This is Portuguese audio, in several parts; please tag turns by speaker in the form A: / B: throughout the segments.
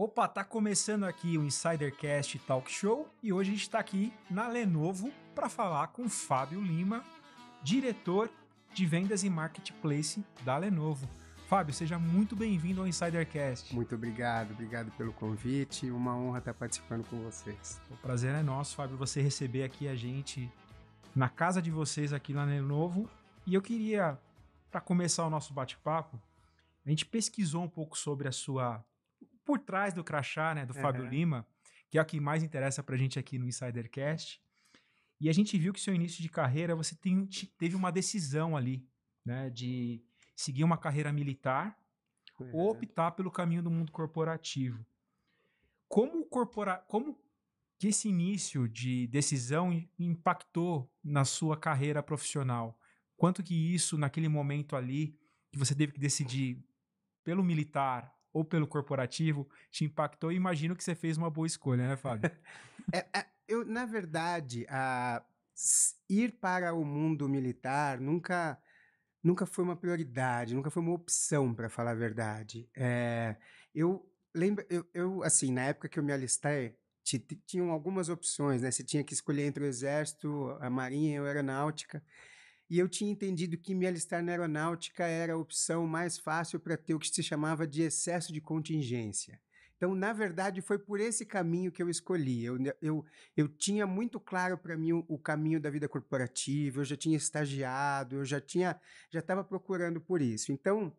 A: Opa, tá começando aqui o Insidercast Talk Show e hoje a gente está aqui na Lenovo para falar com Fábio Lima, diretor de vendas e marketplace da Lenovo. Fábio, seja muito bem-vindo ao Insidercast. Muito obrigado, obrigado pelo convite, uma honra estar
B: participando com vocês. O
A: prazer é nosso, Fábio, você receber aqui a gente na casa de vocês aqui na Lenovo. E eu queria, para começar o nosso bate-papo, a gente pesquisou um pouco sobre a sua por trás do crachá, né, do uhum. Fábio Lima, que é o que mais interessa pra gente aqui no Insidercast. E a gente viu que seu início de carreira, você tem, teve uma decisão ali, né, de seguir uma carreira militar uhum. ou optar pelo caminho do mundo corporativo. Como, corpora como que esse início de decisão impactou na sua carreira profissional? Quanto que isso, naquele momento ali, que você teve que decidir pelo militar ou pelo corporativo te impactou? Imagino que você fez uma boa escolha, né, Fábio? é, é, eu, na verdade, a, ir para
B: o mundo militar nunca nunca foi uma prioridade, nunca foi uma opção, para falar a verdade. É, eu lembro, eu, eu, assim, na época que eu me alistei, tinham algumas opções, né? Você tinha que escolher entre o exército, a marinha e a aeronáutica e eu tinha entendido que me alistar na aeronáutica era a opção mais fácil para ter o que se chamava de excesso de contingência. Então, na verdade, foi por esse caminho que eu escolhi. Eu, né, eu, eu tinha muito claro para mim o, o, caminho da vida corporativa, eu já tinha estagiado, eu já tinha já estava procurando por isso. Então,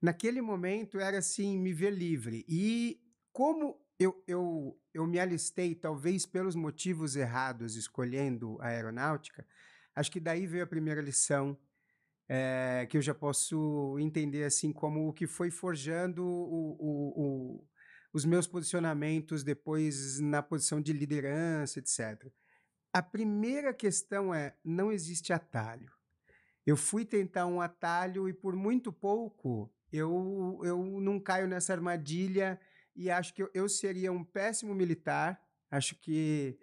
B: naquele momento era assim, me ver livre. E como eu, eu, eu me alistei, talvez pelos motivos errados, escolhendo a aeronáutica, Acho que daí veio a primeira lição é, que eu já posso entender assim como o que foi forjando o, o, o, os meus posicionamentos depois na posição de liderança, etc. A primeira questão é: não existe atalho. Eu fui tentar um atalho e por muito pouco eu, eu não caio nessa armadilha e acho que eu, eu seria um péssimo militar. Acho que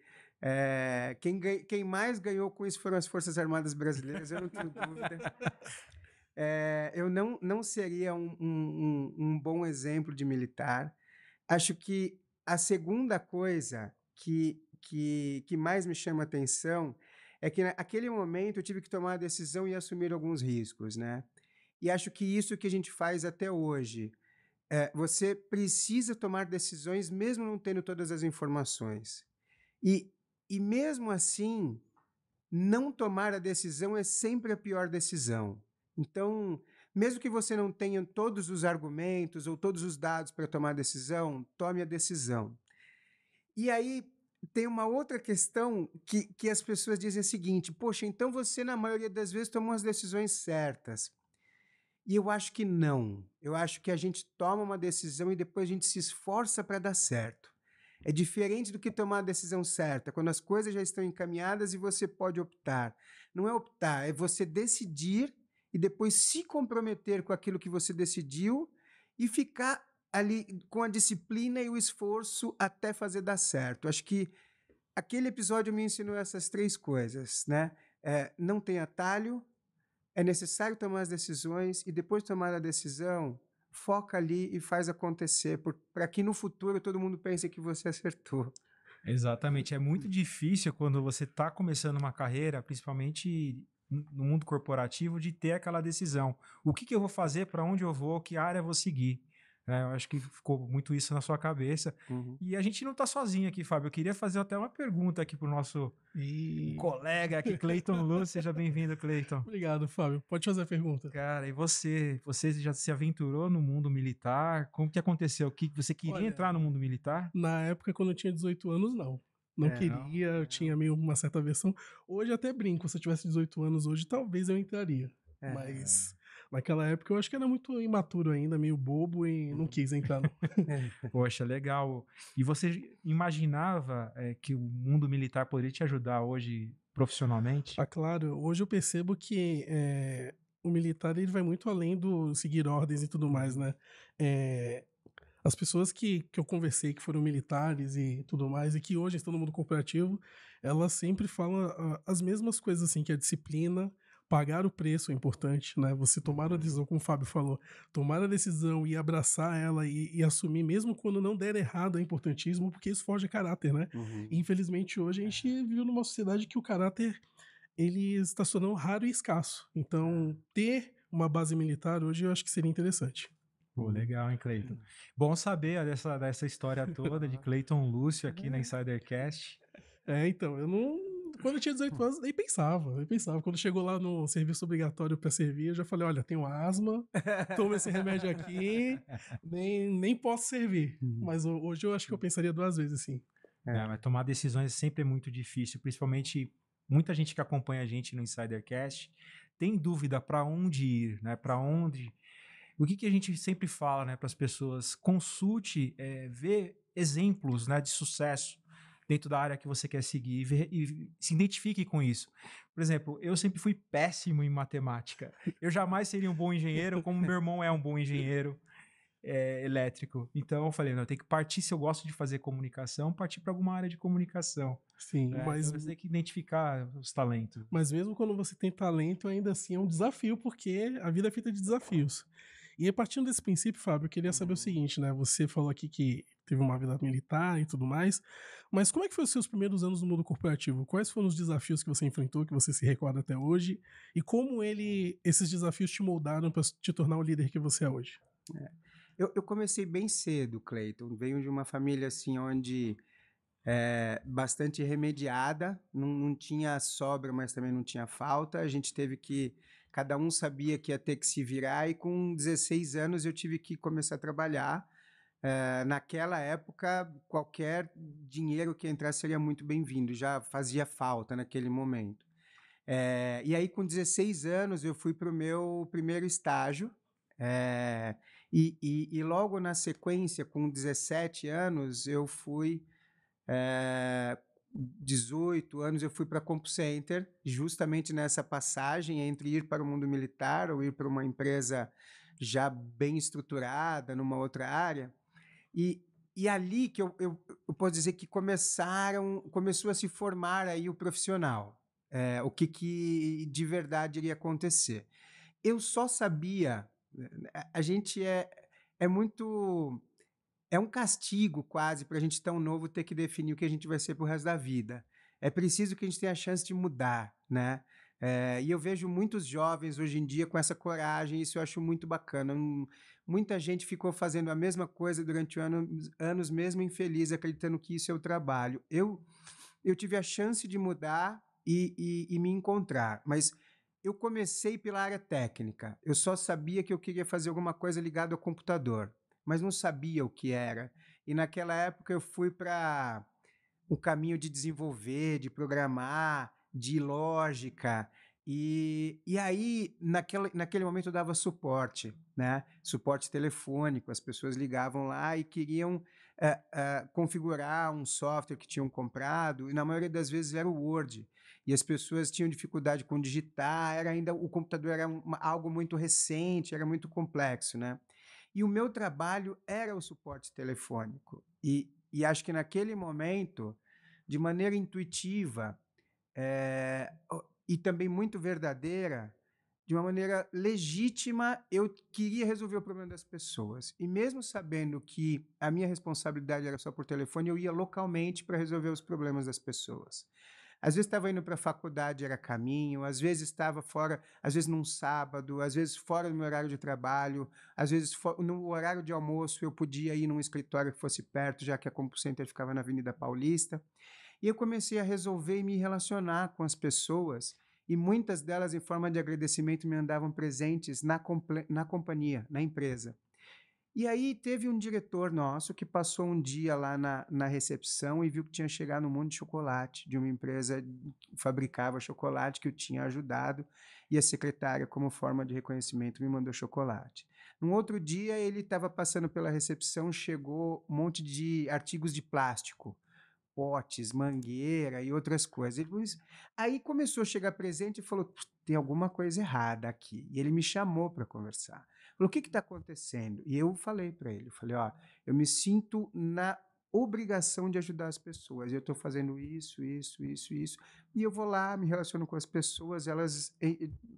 B: é, quem, quem mais ganhou com isso foram as Forças Armadas Brasileiras, eu não tenho dúvida. É, eu não, não seria um, um, um bom exemplo de militar. Acho que a segunda coisa que, que, que mais me chama atenção é que naquele momento eu tive que tomar a decisão e assumir alguns riscos, né? E acho que isso que a gente faz até hoje. É, você precisa tomar decisões mesmo não tendo todas as informações. E e mesmo assim, não tomar a decisão é sempre a pior decisão. Então, mesmo que você não tenha todos os argumentos ou todos os dados para tomar a decisão, tome a decisão. E aí tem uma outra questão que, que as pessoas dizem o seguinte: poxa, então você, na maioria das vezes, tomou as decisões certas. E eu acho que não. Eu acho que a gente toma uma decisão e depois a gente se esforça para dar certo. É diferente do que tomar a decisão certa, quando as coisas já estão encaminhadas e você pode optar. Não é optar, é você decidir e depois se comprometer com aquilo que você decidiu e ficar ali com a disciplina e o esforço até fazer dar certo. Acho que aquele episódio me ensinou essas três coisas, né? É, não tem atalho, é necessário tomar as decisões e depois de tomar a decisão, foca ali e faz acontecer, para que no futuro todo mundo pense que você acertou.
A: Exatamente. É muito difícil quando você está começando uma carreira, principalmente no mundo corporativo, de ter aquela decisão. O que, que eu vou fazer, para onde eu vou, que área eu vou seguir. Né? eu acho que ficou muito isso na sua cabeça. Uhum. E a gente não está sozinho aqui, Fábio. Eu queria fazer até uma pergunta aqui para o nosso e... colega aqui, Cleiton Luz. Seja bem-vindo, Cleiton. Obrigado, Fábio. Pode fazer a pergunta. Cara, e você? Você já se aventurou no mundo militar? Como que aconteceu? Que você queria Olha, entrar no mundo militar?
C: Na época, quando eu tinha 18 anos, não.
A: Não é, queria,
C: não. eu tinha meio uma certa aversão. Hoje até brinco, se eu tivesse 18 anos hoje, talvez eu entraria. É. Mas Naquela época eu acho que era muito imaturo ainda,
A: meio bobo e não uhum. quis entrar. Não. É. Poxa, legal. E você imaginava é, que o mundo militar poderia te ajudar hoje profissionalmente? Ah, claro. Hoje
C: eu percebo que é, o militar ele vai muito além do seguir ordens e tudo mais, né? É, as pessoas que, que eu conversei, que foram militares e tudo mais, e que hoje estão no mundo corporativo, elas sempre falam ah, as mesmas coisas, assim, que a disciplina, pagar o preço é importante, né? Você tomar a decisão, como o Fábio falou, tomar a decisão e abraçar ela e, e assumir, mesmo quando não der errado, é importantíssimo, porque isso foge a caráter, né? Uhum. Infelizmente, hoje a gente vive numa sociedade que o caráter ele está tornando raro e escasso. Então, ter uma base militar hoje eu acho que seria interessante.
A: Pô, legal, hein, Cleiton? Bom saber dessa, dessa história toda de Cleiton Lúcio aqui na é. Insidercast. É, então, eu não, quando eu tinha 18 anos, nem pensava, nem pensava. Quando
C: chegou lá no serviço obrigatório para servir, eu já falei: olha, tenho asma, toma esse remédio aqui, nem, nem posso servir. Uhum. Mas hoje eu acho que eu pensaria duas vezes, assim.
A: É, mas tomar decisões é sempre é muito difícil, principalmente muita gente que acompanha a gente no Insidercast tem dúvida para onde ir, né? Para onde. O que, que a gente sempre fala né, para as pessoas? Consulte, é, vê exemplos né, de sucesso dentro da área que você quer seguir e, se identifique com isso. Por exemplo, eu sempre fui péssimo em matemática. Eu jamais seria um bom engenheiro, como meu irmão é um bom engenheiro é, elétrico. Então eu falei, não, tem que partir se eu gosto de fazer comunicação, partir para alguma área de comunicação. Sim, é, mas então você tem que identificar os talentos.
C: Mas mesmo quando você tem talento, ainda assim é um desafio, porque a vida é feita de desafios. E partindo desse princípio, Fábio, eu queria saber o uhum. seguinte, né? Você falou aqui que teve uma vida militar e tudo mais, mas como é que foram os seus primeiros anos no mundo corporativo? Quais foram os desafios que você enfrentou, que você se recorda até hoje? E como ele, esses desafios te moldaram para te tornar o líder que você é hoje?
B: É. Eu, eu, comecei bem cedo, Cleiton. Venho de uma família assim onde é, bastante remediada, não, não tinha sobra, mas também não tinha falta. A gente teve que cada um sabia que ia ter que se virar, e com 16 anos eu tive que começar a trabalhar. Uh, naquela época, qualquer dinheiro que entrasse seria muito bem-vindo, já fazia falta naquele momento. É, e aí, com 16 anos, eu fui para o meu primeiro estágio. É, e, e, e, logo na sequência, com 17 anos, eu fui é, 18 anos eu fui para Comp Center, justamente nessa passagem entre ir para o mundo militar ou ir para uma empresa já bem estruturada, numa outra área. E, e ali que eu, eu, eu posso dizer que começaram, começou a se formar aí o profissional, é, o que, que de verdade iria acontecer. Eu só sabia, eh, a gente é, é muito é um castigo quase para a gente tão novo ter que definir o que a gente vai ser o resto da vida. É preciso que a gente tenha a chance de mudar, né? É, e eu vejo muitos jovens hoje em dia com essa coragem, isso eu acho muito bacana. Hum, muita gente ficou fazendo a mesma coisa durante anos, anos mesmo infeliz, acreditando que isso é o trabalho. Eu, eu tive a chance de mudar e, e, e me encontrar, mas eu comecei pela área técnica. Eu só sabia que eu queria fazer alguma coisa ligada ao computador mas não sabia o que era. E naquela época eu fui para o caminho de desenvolver, de programar, de lógica. E, e aí, naquele, naquele momento, eu dava suporte, né? Suporte telefônico. As pessoas ligavam lá e queriam eh, eh, configurar um software que tinham comprado, e na maioria das vezes era o Word. E as pessoas tinham dificuldade com digitar, era ainda o computador era algo muito recente, era muito complexo, né? E o meu trabalho era o suporte telefônico. E, e acho que naquele momento, de maneira intuitiva é, e também muito verdadeira, de uma maneira legítima, eu queria resolver o problema das pessoas. E mesmo sabendo que a minha responsabilidade era só por telefone, eu ia localmente para resolver os problemas das pessoas. Às vezes estava indo para a faculdade, era caminho, às vezes estava fora, às vezes num sábado, às vezes fora do meu horário de trabalho, às vezes no horário de almoço eu podia ir num escritório que fosse perto, já que a Compu ficava na Avenida Paulista. E eu comecei a resolver e me relacionar com as pessoas, e muitas delas, em forma de agradecimento, me mandavam presentes na, na companhia, na empresa. E aí teve um diretor nosso que passou um dia lá na, na recepção e viu que tinha chegado um monte de chocolate de uma empresa que fabricava chocolate que eu tinha ajudado e a secretária, como forma de reconhecimento, me mandou chocolate. Num outro dia ele estava passando pela recepção, chegou um monte de artigos de plástico potes, mangueira e outras coisas. aí começou a chegar presente e falou: tem alguma coisa errada aqui. E ele me chamou para conversar. Falou, o que está acontecendo? E eu falei para ele, eu falei, ó, eu me sinto na obrigação de ajudar as pessoas. Eu estou fazendo isso, isso, isso, isso. E eu vou lá, me relaciono com as pessoas, elas,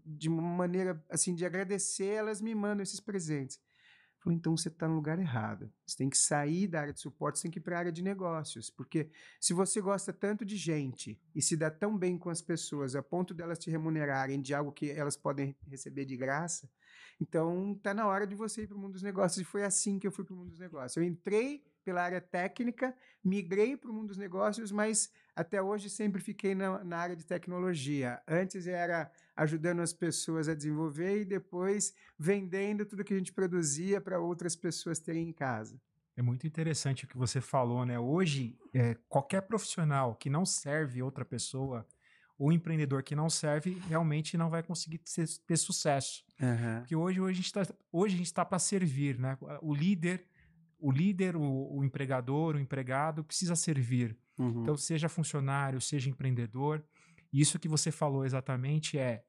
B: de uma maneira assim, de agradecer, elas me mandam esses presentes. Falei, então você está no lugar errado. Você tem que sair da área de suporte, você tem que ir para a área de negócios. Porque se você gosta tanto de gente e se dá tão bem com as pessoas a ponto delas te remunerarem de algo que elas podem receber de graça, então está na hora de você ir para o mundo dos negócios. E foi assim que eu fui para o mundo dos negócios. Eu entrei pela área técnica, migrei para o mundo dos negócios, mas até hoje sempre fiquei na, na área de tecnologia. Antes era ajudando as pessoas a desenvolver e depois vendendo tudo que a gente produzia para outras
A: pessoas terem em casa. É muito interessante o que você falou, né? Hoje, é, qualquer profissional que não serve outra pessoa, o empreendedor que não serve, realmente não vai conseguir ter, ter sucesso. Uhum. Porque hoje, hoje a gente está tá, tá para servir, né? O líder, o líder, o, o empregador, o empregado precisa servir. Uhum. Então, seja funcionário, seja empreendedor, isso que você falou exatamente é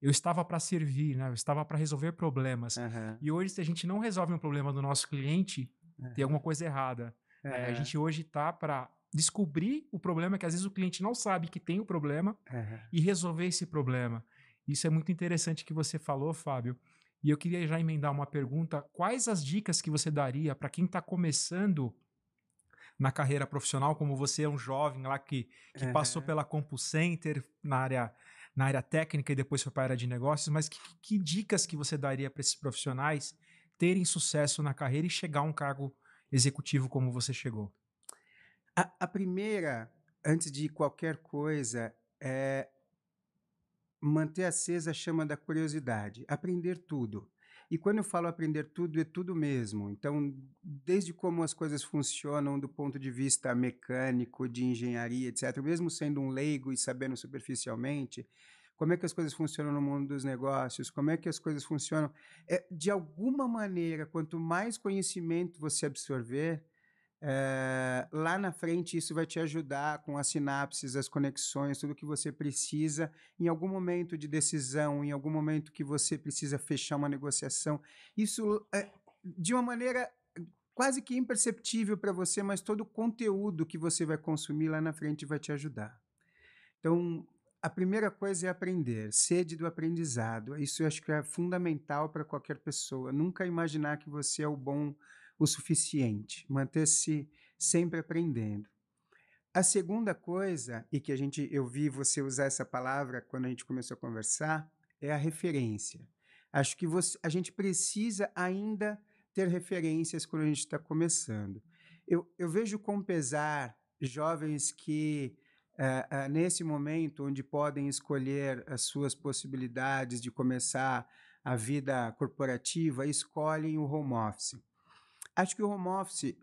A: eu estava para servir, né? Eu estava para resolver problemas. Uhum. E hoje, se a gente não resolve um problema do nosso cliente, uhum. tem é. alguma coisa errada. Uhum. É, a é. gente hoje está para descobrir o problema que às vezes o cliente não sabe que tem o problema e resolver esse problema. Isso é muito interessante que você falou, Fábio. E eu queria já emendar uma pergunta: quais as dicas que você daria para quem está começando na carreira profissional, como você é um jovem lá que, que uhum. passou pela CompuCenter Center na área, na área técnica e depois foi para a área de negócios, mas que, que dicas que você daria para esses profissionais terem sucesso na carreira e chegar a um cargo executivo como você chegou? A, a primeira,
B: antes de qualquer coisa, é manter acesa a chama da curiosidade, aprender tudo. E quando eu falo aprender tudo, é tudo mesmo. Então, desde como as coisas funcionam do ponto de vista mecânico, de engenharia, etc., mesmo sendo um leigo e sabendo superficialmente, como é que as coisas funcionam no mundo dos negócios, como é que as coisas funcionam. É, de alguma maneira, quanto mais conhecimento você absorver, é, lá na frente, isso vai te ajudar com as sinapses, as conexões, tudo que você precisa. Em algum momento de decisão, em algum momento que você precisa fechar uma negociação, isso é, de uma maneira quase que imperceptível para você, mas todo o conteúdo que você vai consumir lá na frente vai te ajudar. Então, a primeira coisa é aprender, sede do aprendizado. Isso eu acho que é fundamental para qualquer pessoa. Nunca imaginar que você é o bom o suficiente, manter-se sempre aprendendo. A segunda coisa, e que a gente eu vi você usar essa palavra quando a gente começou a conversar, é a referência. Acho que você, a gente precisa ainda ter referências quando a gente está começando. Eu, eu vejo com pesar jovens que Uh, uh, nesse momento onde podem escolher as suas possibilidades de começar a vida corporativa, escolhem o home office. Acho que o home office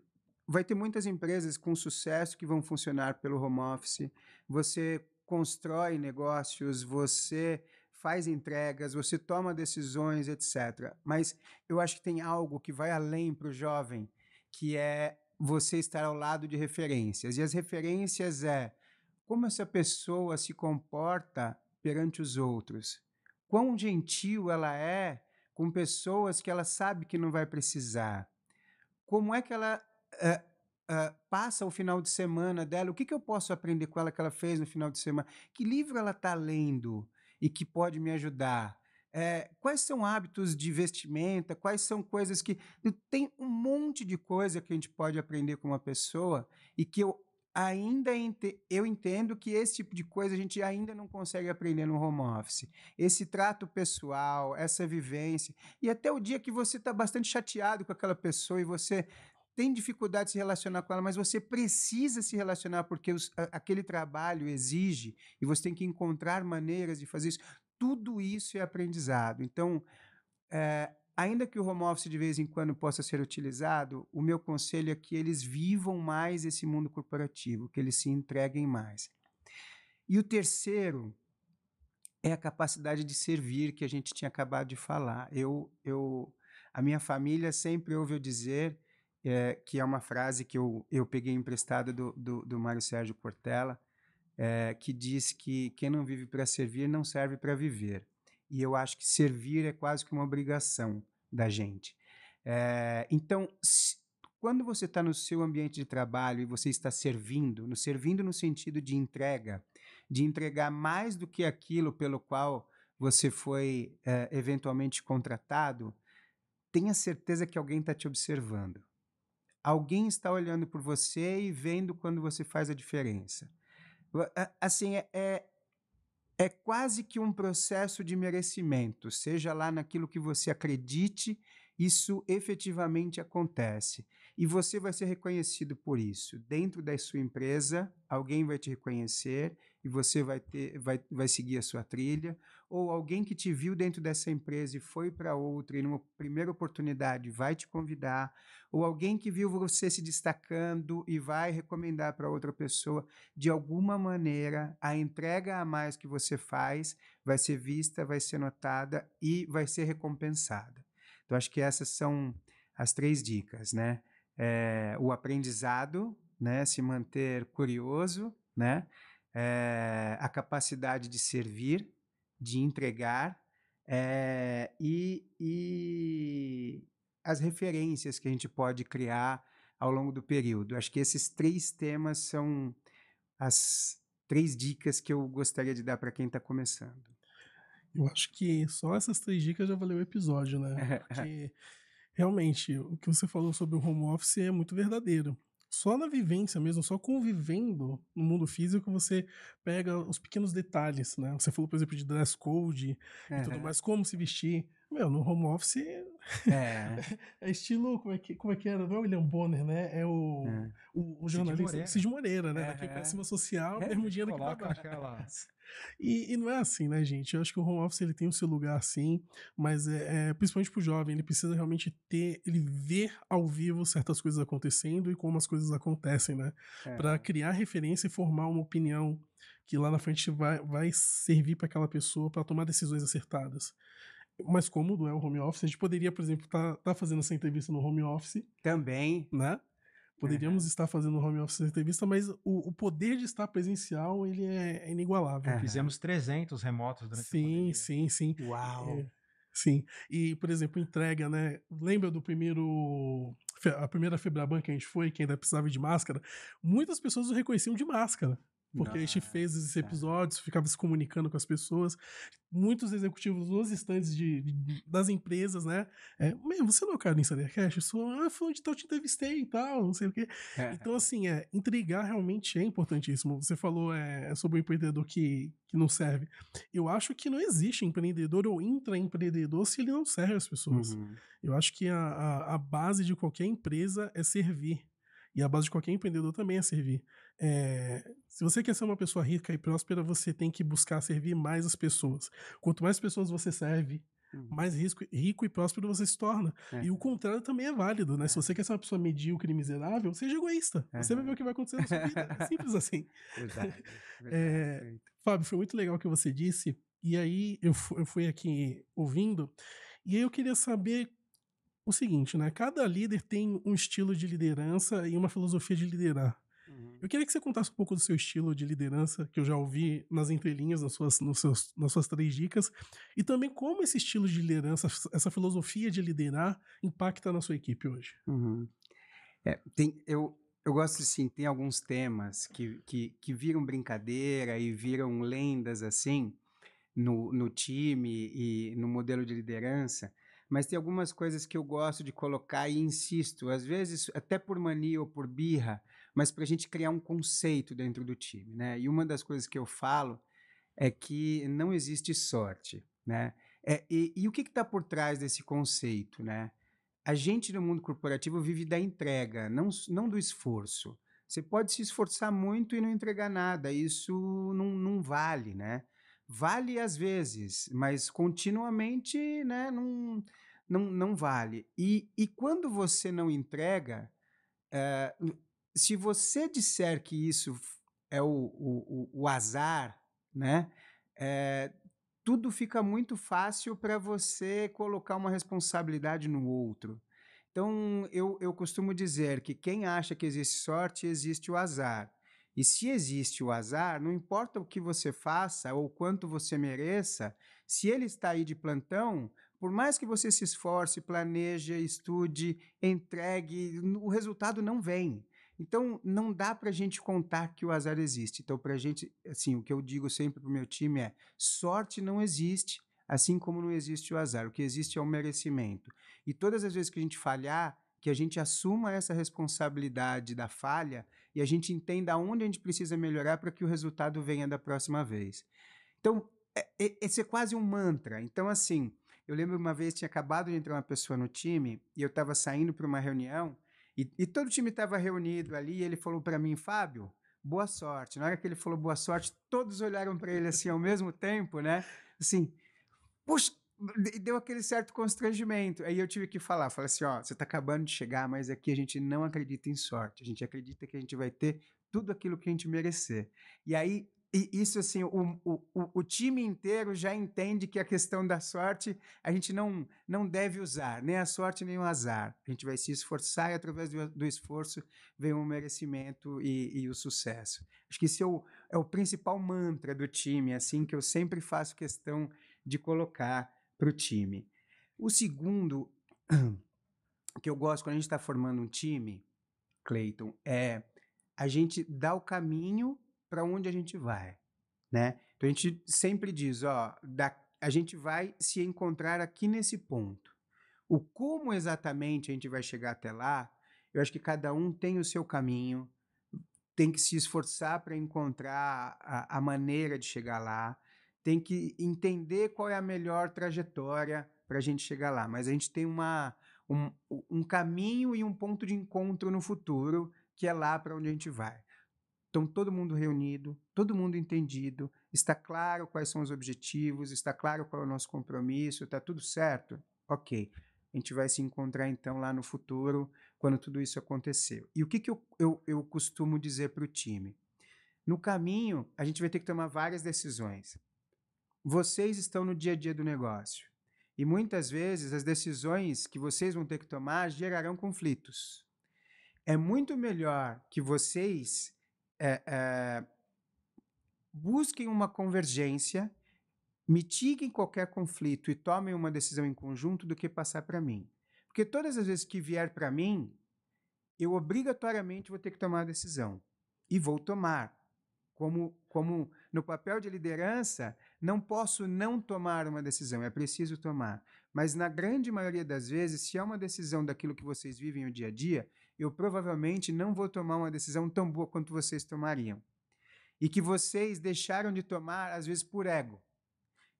B: vai ter muitas empresas com sucesso que vão funcionar pelo home office. Você constrói negócios, você faz entregas, você toma decisões, etc. Mas eu acho que tem algo que vai além para o jovem, que é você estar ao lado de referências. E as referências é como essa pessoa se comporta perante os outros, quão gentil ela é com pessoas que ela sabe que não vai precisar como é que ela uh, uh, passa o final de semana dela, o que, que eu posso aprender com ela que ela fez no final de semana, que livro ela está lendo e que pode me ajudar. É, quais são hábitos de vestimenta, quais são coisas que. Tem um monte de coisa que a gente pode aprender com uma pessoa e que eu ainda ente, eu entendo que esse tipo de coisa a gente ainda não consegue aprender no home office. Esse trato pessoal, essa vivência, e até o dia que você está bastante chateado com aquela pessoa e você tem dificuldade de se relacionar com ela, mas você precisa se relacionar porque os, a, aquele trabalho exige e você tem que encontrar maneiras de fazer isso. Tudo isso é aprendizado. Então, é, ainda que o home office de vez em quando possa ser utilizado, o meu conselho é que eles vivam mais esse mundo corporativo, que eles se entreguem mais. E o terceiro é a capacidade de servir que a gente tinha acabado de falar. Eu, eu, a minha família sempre ouve eu dizer é, que é uma frase que eu, eu peguei emprestada do, do, do Mário Sérgio Cortella, é, que diz que quem não vive para servir não serve para viver e eu acho que servir é quase que uma obrigação da gente. É, então, se, quando você está no seu ambiente de trabalho e você está servindo, no servindo no sentido de entrega, de entregar mais do que aquilo pelo qual você foi é, eventualmente contratado, tenha certeza que alguém está te observando. Alguém está olhando por você e vendo quando você faz a diferença. Assim, é, é é quase que um processo de merecimento, seja lá naquilo que você acredite, isso efetivamente acontece. E você vai ser reconhecido por isso. Dentro da sua empresa, alguém vai te reconhecer e você vai, ter, vai, vai seguir a sua trilha, ou alguém que te viu dentro dessa empresa e foi para outra e numa primeira oportunidade vai te convidar, ou alguém que viu você se destacando e vai recomendar para outra pessoa, de alguma maneira, a entrega a mais que você faz vai ser vista, vai ser notada e vai ser recompensada. Então, acho que essas são as três dicas, né? É, o aprendizado, né? Se manter curioso, né? é, a capacidade de servir, de entregar é, e, e as referências que a gente pode criar ao longo do período. Acho que esses três temas são as três dicas que eu gostaria de dar para quem está começando.
C: Eu acho que só essas três dicas já valeu o episódio, né? Porque realmente o que você falou sobre o home office é muito verdadeiro só na vivência mesmo, só convivendo no mundo físico, você pega os pequenos detalhes, né? Você falou, por exemplo, de dress code uhum. e tudo mais, como se vestir. Meu, no home office é, é estilo, como é, que, como é que era? Não é o William Bonner, né? É o, é. o, o jornalista Cid Moreira, Cid Moreira né? É, Daqui é. cima social, é, mesmo dinheiro que e, e, não é assim, né, gente? Eu acho que o home office ele tem o seu lugar sim, mas é, é principalmente pro jovem, ele precisa realmente ter, ele ver ao vivo certas coisas acontecendo e como as coisas acontecem, né? É. Para criar referência e formar uma opinião que lá na frente vai, vai servir para aquela pessoa para tomar decisões acertadas como cômodo é o home office. A gente poderia, por exemplo, estar tá, tá fazendo essa entrevista no home office. Também. Né? Poderíamos estar fazendo home office entrevista, mas o, o, poder de estar presencial, ele é, é inigualável. É.
A: Fizemos 300 remotos durante
C: sim, a Sim, sim, sim. Uau! É, sim. E, por exemplo, entrega, né? Lembra do primeiro... A primeira Febraban que a gente foi, que ainda precisava de máscara? Muitas pessoas o reconheciam de máscara. Porque a gente fez esses episódios, ficava se comunicando com as pessoas. Muitos executivos nos estandes de, de, das empresas, né? É, Meu, você não é o cara do Insider Cash? Eu sou ah, fã de te entrevistei e tal, não sei o quê. É. Então, assim, é, intrigar realmente é importantíssimo. Você falou é, sobre o empreendedor que, que não serve. Eu acho que não existe empreendedor ou intraempreendedor se ele não serve as pessoas. Uhum. Eu acho que a, a, a base de qualquer empresa é servir. E a base de qualquer empreendedor também é servir. É, se você quer ser uma pessoa rica e próspera, você tem que buscar servir mais as pessoas. Quanto mais pessoas você serve, hum. mais rico, rico e próspero você se torna. É. E o contrário também é válido, né? É. Se você quer ser uma pessoa medíocre e miserável, seja egoísta. É. Você vai ver o que vai acontecer na sua vida. É simples assim. Verdade. É, verdade. Fábio, foi muito legal o que você disse. E aí eu, eu fui aqui ouvindo. E aí eu queria saber o seguinte, né? Cada líder tem um estilo de liderança e uma filosofia de liderar. Uhum. Eu queria que você contasse um pouco do seu estilo de liderança, que eu já ouvi nas entrelinhas, nas suas, nos seus, nas suas três dicas, e também como esse estilo de liderança, essa filosofia de liderar, impacta na sua equipe hoje.
B: Uhum. É, tem, eu, eu gosto assim, tem alguns temas que, que, que viram brincadeira e viram lendas assim no, no time e no modelo de liderança, mas tem algumas coisas que eu gosto de colocar e insisto, às vezes até por mania ou por birra, mas para a gente criar um conceito dentro do time, né? E uma das coisas que eu falo é que não existe sorte, né? É, e, e, o que está por trás desse conceito, né? A gente no mundo corporativo vive da entrega, não, não do esforço. Você pode se esforçar muito e não entregar nada, isso não, não vale, né? Vale às vezes, mas continuamente né, não, não, não vale. E, e quando você não entrega, eh, se você disser que isso é o, o, o azar, né? É, tudo fica muito fácil para você colocar uma responsabilidade no outro. Então, eu, eu costumo dizer que quem acha que existe sorte, existe o azar. E se existe o azar, não importa o que você faça ou quanto você mereça, se ele está aí de plantão, por mais que você se esforce, planeje, estude, entregue, o resultado não vem. Então, não dá para a gente contar que o azar existe. Então, para a gente, assim, o que eu digo sempre para o meu time é: sorte não existe, assim como não existe o azar. O que existe é o merecimento. E todas as vezes que a gente falhar, que a gente assuma essa responsabilidade da falha e a gente entenda onde a gente precisa melhorar para que o resultado venha da próxima vez. Então, é, é, esse é quase um mantra. Então, assim, eu lembro uma vez tinha acabado de entrar uma pessoa no time e eu estava saindo para uma reunião e, e todo o time estava reunido ali e ele falou para mim, Fábio, boa sorte. Na hora que ele falou boa sorte, todos olharam para ele assim ao mesmo tempo, né? Assim, puxa, deu aquele certo constrangimento. Aí eu tive que falar, falei assim, ó, você está acabando de chegar, mas aqui a gente não acredita em sorte. A gente acredita que a gente vai ter tudo aquilo que a gente merecer. E aí e isso, assim, o, o, o time inteiro já entende que a questão da sorte a gente não, não deve usar, nem a sorte nem o azar. A gente vai se esforçar e, através do, do esforço, vem o merecimento e, e, o sucesso. Acho que esse é o, é o principal mantra do time, assim, que eu sempre faço questão de colocar para o time. O segundo que eu gosto quando a gente está formando um time, Clayton, é a gente dá o caminho para onde a gente vai, né? Então a gente sempre diz, ó, da, a gente vai se encontrar aqui nesse ponto. O como exatamente a gente vai chegar até lá, eu acho que cada um tem o seu caminho, tem que se esforçar para encontrar a, a maneira de chegar lá, tem que entender qual é a melhor trajetória para a gente chegar lá. Mas a gente tem uma, um, um caminho e um ponto de encontro no futuro, que é lá para onde a gente vai. Então, todo mundo reunido, todo mundo entendido, está claro quais são os objetivos, está claro qual é o nosso compromisso, está tudo certo? Ok. A gente vai se encontrar então lá no futuro, quando tudo isso acontecer. E o que, que eu, eu, eu costumo dizer para o time? No caminho, a gente vai ter que tomar várias decisões. Vocês estão no dia a dia do negócio. E muitas vezes as decisões que vocês vão ter que tomar gerarão conflitos. É muito melhor que vocês é, é, busquem uma convergência, mitiguem qualquer conflito e tomem uma decisão em conjunto do que passar para mim. Porque todas as vezes que vier para mim, eu obrigatoriamente vou ter que tomar a decisão. E vou tomar. Como, como no papel de liderança, não posso não tomar uma decisão, é preciso tomar. Mas na grande maioria das vezes, se é uma decisão daquilo que vocês vivem o dia a dia, eu provavelmente não vou tomar uma decisão tão boa quanto vocês tomariam. E que vocês deixaram de tomar, às vezes, por ego.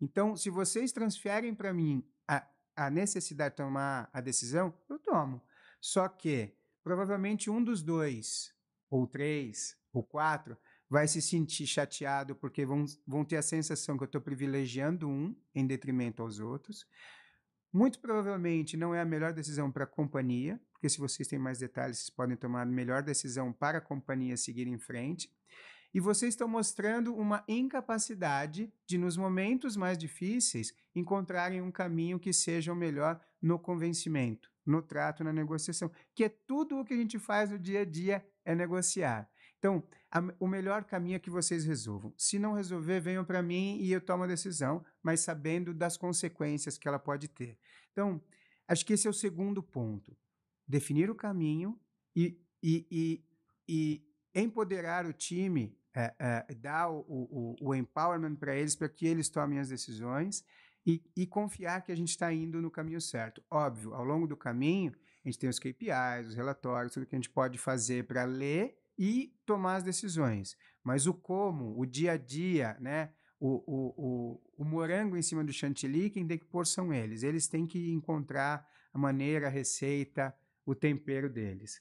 B: Então, se vocês transferem para mim a, a necessidade de tomar a decisão, eu tomo. Só que, provavelmente, um dos dois, ou três, ou quatro, vai se sentir chateado porque vão, vão ter a sensação que eu estou privilegiando um em detrimento aos outros. Muito provavelmente não é a melhor decisão para a companhia, porque se vocês têm mais detalhes, vocês podem tomar a melhor decisão para a companhia seguir em frente. E vocês estão mostrando uma incapacidade de, nos momentos mais difíceis, encontrarem um caminho que seja o melhor no convencimento, no trato, na negociação, que é tudo o que a gente faz no dia a dia é negociar. Então, a, o melhor caminho é que vocês resolvam. Se não resolver, venham para mim e eu tomo a decisão, mas sabendo das consequências que ela pode ter. Então, acho que esse é o segundo ponto definir o caminho e, e, e, e empoderar o time, é, é, dar o, o, o empowerment para eles, para que eles tomem as decisões e, e, confiar que a gente está indo no caminho certo. Óbvio, ao longo do caminho, a gente tem os KPIs, os relatórios, tudo que a gente pode fazer para ler e tomar as decisões. Mas o como, o dia a dia, né? O, o, o, o morango em cima do chantilly, quem tem que pôr são eles. Eles têm que encontrar a maneira, a receita, o tempero deles.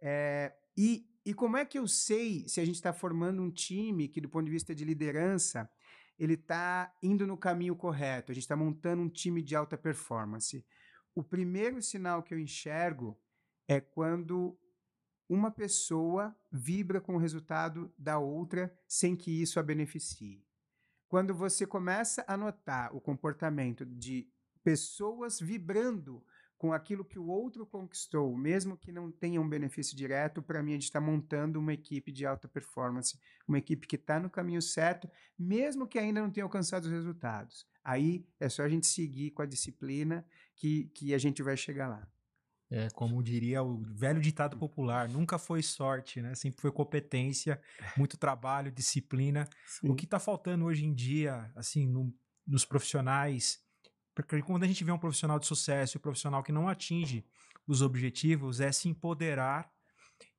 B: É, e, e como é que eu sei se a gente está formando um time que, do ponto de vista de liderança, ele está indo no caminho correto, a gente está montando um time de alta performance? O primeiro sinal que eu enxergo é quando uma pessoa vibra com o resultado da outra sem que isso a beneficie. Quando você começa a notar o comportamento de pessoas vibrando com aquilo que o outro conquistou, mesmo que não tenha um benefício direto, para mim a gente está montando uma equipe de alta performance, uma equipe que está no caminho certo, mesmo que ainda não tenha alcançado os resultados. Aí é só a gente seguir com a disciplina que, que a gente vai chegar lá.
A: É, como diria o velho ditado popular, nunca foi sorte, né? Sempre foi competência, muito trabalho, disciplina. Sim. O que está faltando hoje em dia, assim, no, nos profissionais porque quando a gente vê um profissional de sucesso, um profissional que não atinge os objetivos, é se empoderar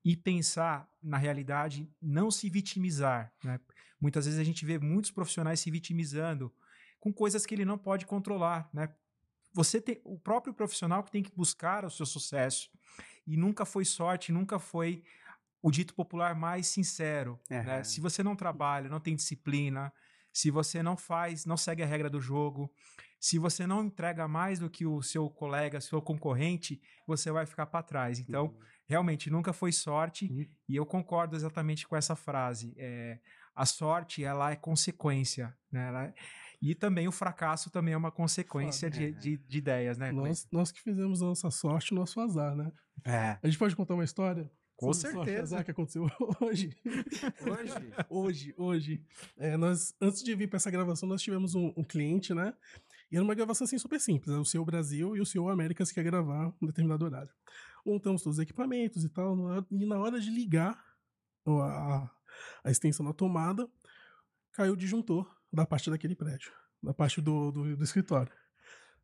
A: e pensar na realidade, não se vitimizar. Né? Muitas vezes a gente vê muitos profissionais se vitimizando com coisas que ele não pode controlar, né? Você tem o próprio profissional que tem que buscar o seu sucesso e nunca foi sorte, nunca foi o dito popular mais sincero. É. Né? Se você não trabalha, não tem disciplina, se você não faz, não segue a regra do jogo, se você não entrega mais do que o seu colega, seu concorrente, você vai ficar para trás. Então, uhum. realmente, nunca foi sorte, uhum. e eu concordo exatamente com essa frase. É, a sorte, ela é consequência, né? Ela, é, e também o fracasso também é uma consequência de, de, de, ideias, né? Nós,
C: nós que fizemos a nossa sorte, o nosso azar, né?
A: É. A gente pode contar uma história? Com certeza. que
C: aconteceu hoje. Hoje? hoje, hoje. É, nós, antes de vir para essa gravação, nós tivemos um, um, cliente, né? E era uma gravação assim super simples. O seu Brasil e o seu Américas que ia gravar um determinado horário. Montamos todos os equipamentos e tal. E na hora de ligar a, a extensão da tomada, caiu o disjuntor da parte daquele prédio, da parte do, do, do escritório.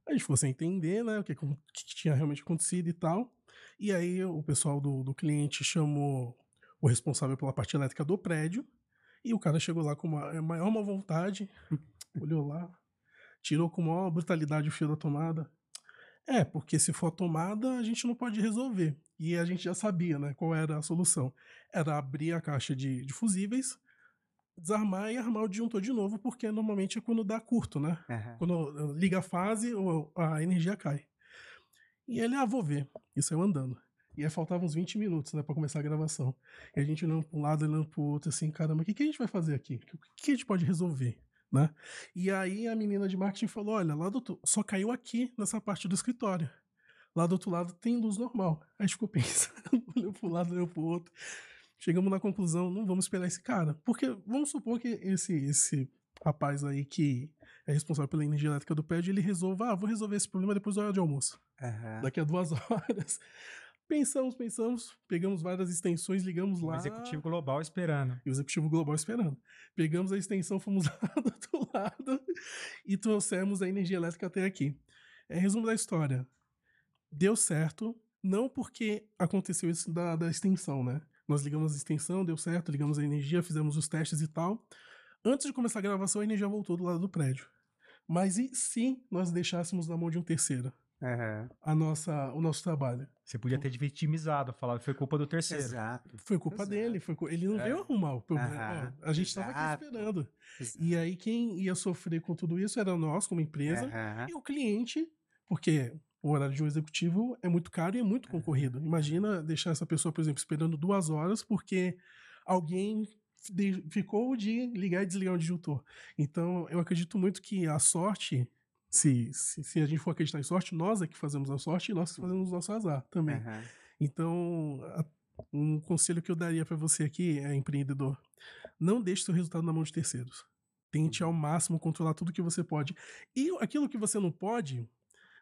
C: A gente ficou sem entender, né? O que, o que tinha realmente acontecido e tal. E aí o pessoal do, do cliente chamou o responsável pela parte elétrica do prédio, e o cara chegou lá com uma é, maior má vontade, olhou lá, tirou com maior brutalidade o fio da tomada. É, porque se for a tomada, a gente não pode resolver. E a gente já sabia, né, qual era a solução. Era abrir a caixa de, de fusíveis, desarmar e armar o disjuntor de novo, porque normalmente é quando dá curto, né? Uhum. Quando eh, liga a fase, a energia cai. E ele, ah, vou ver. E saiu andando. E aí faltavam uns 20 minutos, né, pra começar a gravação. E a gente olhando pra um lado, olhando pro outro, assim, caramba, o que, que a gente vai fazer aqui? O que, que a gente pode resolver? Né? E aí a menina de marketing falou: olha, lá do outro... só caiu aqui nessa parte do escritório. Lá do outro lado tem luz normal. Aí a gente ficou pensando, olhou pro lado, olhou pro outro. Chegamos na conclusão, não vamos esperar esse cara. Porque vamos supor que esse, esse rapaz aí que é responsável pela energia elétrica do prédio, ele resolva, ah, vou resolver esse problema depois da hora de almoço. Uhum. Daqui a duas horas. Pensamos, pensamos, pegamos várias extensões, ligamos lá. O executivo global esperando. E o executivo global esperando. Pegamos a extensão, fomos lá do outro lado e trouxemos a energia elétrica até aqui. É, resumo da história. Deu certo, não porque aconteceu isso da, da extensão, né? Nós ligamos a extensão, deu certo, ligamos a energia, fizemos os testes e tal. Antes de começar a gravação, a energia voltou do lado do prédio. Mas e se nós deixássemos na mão de um terceiro? Uhum. a nossa, o nosso trabalho.
A: Você podia ter vitimizado, falado foi culpa do terceiro. Exato.
C: Foi culpa Exato. dele, foi, ele não é. veio arrumar o problema. Uhum. a gente estava aqui esperando. Exato. E aí quem ia sofrer com tudo isso era nós, como empresa, uhum. e o cliente, porque o horário de um executivo é muito caro e é muito concorrido. Imagina deixar essa pessoa, por exemplo, esperando duas horas porque alguém ficou de ligar e desligar o disjuntor. Então, eu acredito muito que a sorte, se, se, se, a gente for acreditar em sorte, nós é que fazemos a sorte e nós que fazemos o nosso azar também. Uhum. Então, a, um conselho que eu daria para você aqui, é, empreendedor, não deixe seu resultado na mão de terceiros. Tente ao uhum. máximo controlar tudo que você pode. E aquilo que você não pode,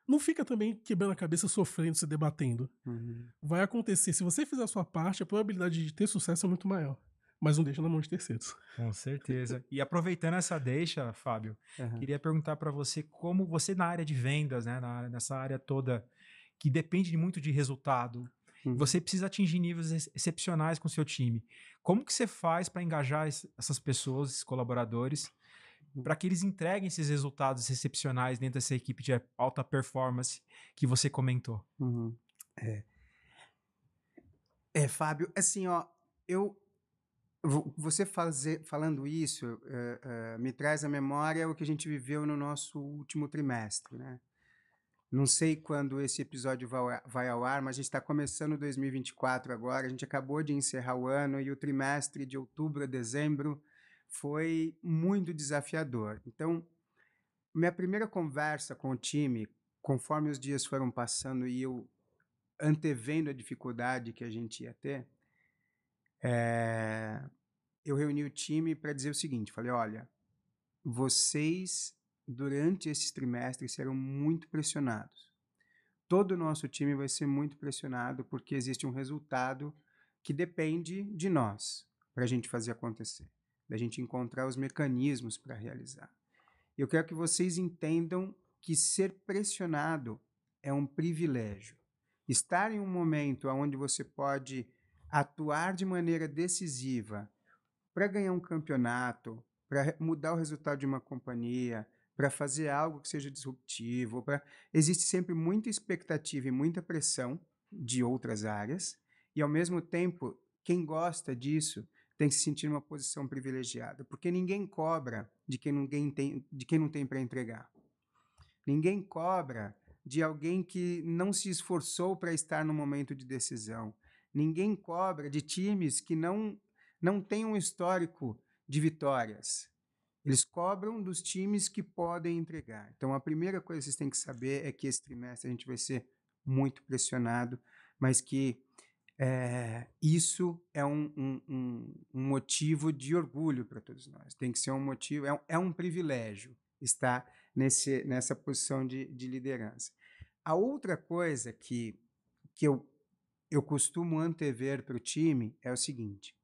C: não fica também quebrando a cabeça, sofrendo, se debatendo. Uhum. Vai acontecer. Se você fizer a sua parte, a probabilidade de ter sucesso é muito maior mas não deixa na mão de terceiros.
A: Com certeza. E aproveitando essa deixa, Fábio, uhum. queria perguntar para você como você na área de vendas, né, na, nessa área toda que depende muito de resultado, uhum. você precisa atingir níveis ex excepcionais com seu time. Como que você faz para engajar es essas pessoas, esses colaboradores, uhum. para que eles entreguem esses resultados excepcionais dentro dessa equipe de alta performance que você comentou? Uhum. É.
B: é, Fábio, assim, ó, eu você fazer, falando isso eh, eh, me traz à memória o que a gente viveu no nosso último trimestre, né? Não sei quando esse episódio vai ao ar, mas a gente está começando 2024 agora. A gente acabou de encerrar o ano e o trimestre de outubro a dezembro foi muito desafiador. Então, minha primeira conversa com o time, conforme os dias foram passando e eu antevendo a dificuldade que a gente ia ter, é, eu reuni o time para dizer o seguinte: falei, olha, vocês durante esses trimestres serão muito pressionados. Todo o nosso time vai ser muito pressionado porque existe um resultado que depende de nós para a gente fazer acontecer, da gente encontrar os mecanismos para realizar. Eu quero que vocês entendam que ser pressionado é um privilégio. Estar em um momento onde você pode atuar de maneira decisiva para ganhar um campeonato, para mudar o resultado de uma companhia, para fazer algo que seja disruptivo, pra... existe sempre muita expectativa e muita pressão de outras áreas, e ao mesmo tempo, quem gosta disso tem que se sentir numa posição privilegiada, porque ninguém cobra de quem, ninguém tem, de quem não tem para entregar. Ninguém cobra de alguém que não se esforçou para estar no momento de decisão. Ninguém cobra de times que não não tem um histórico de vitórias. Eles cobram dos times que podem entregar. Então, a primeira coisa que vocês têm que saber é que esse trimestre a gente vai ser muito pressionado, mas que é, isso é um, um, um, um, motivo de orgulho para todos nós. Tem que ser um motivo, é um, é um privilégio estar nesse, nessa posição de, de, liderança. A outra coisa que, que eu, eu costumo antever para o time é o seguinte: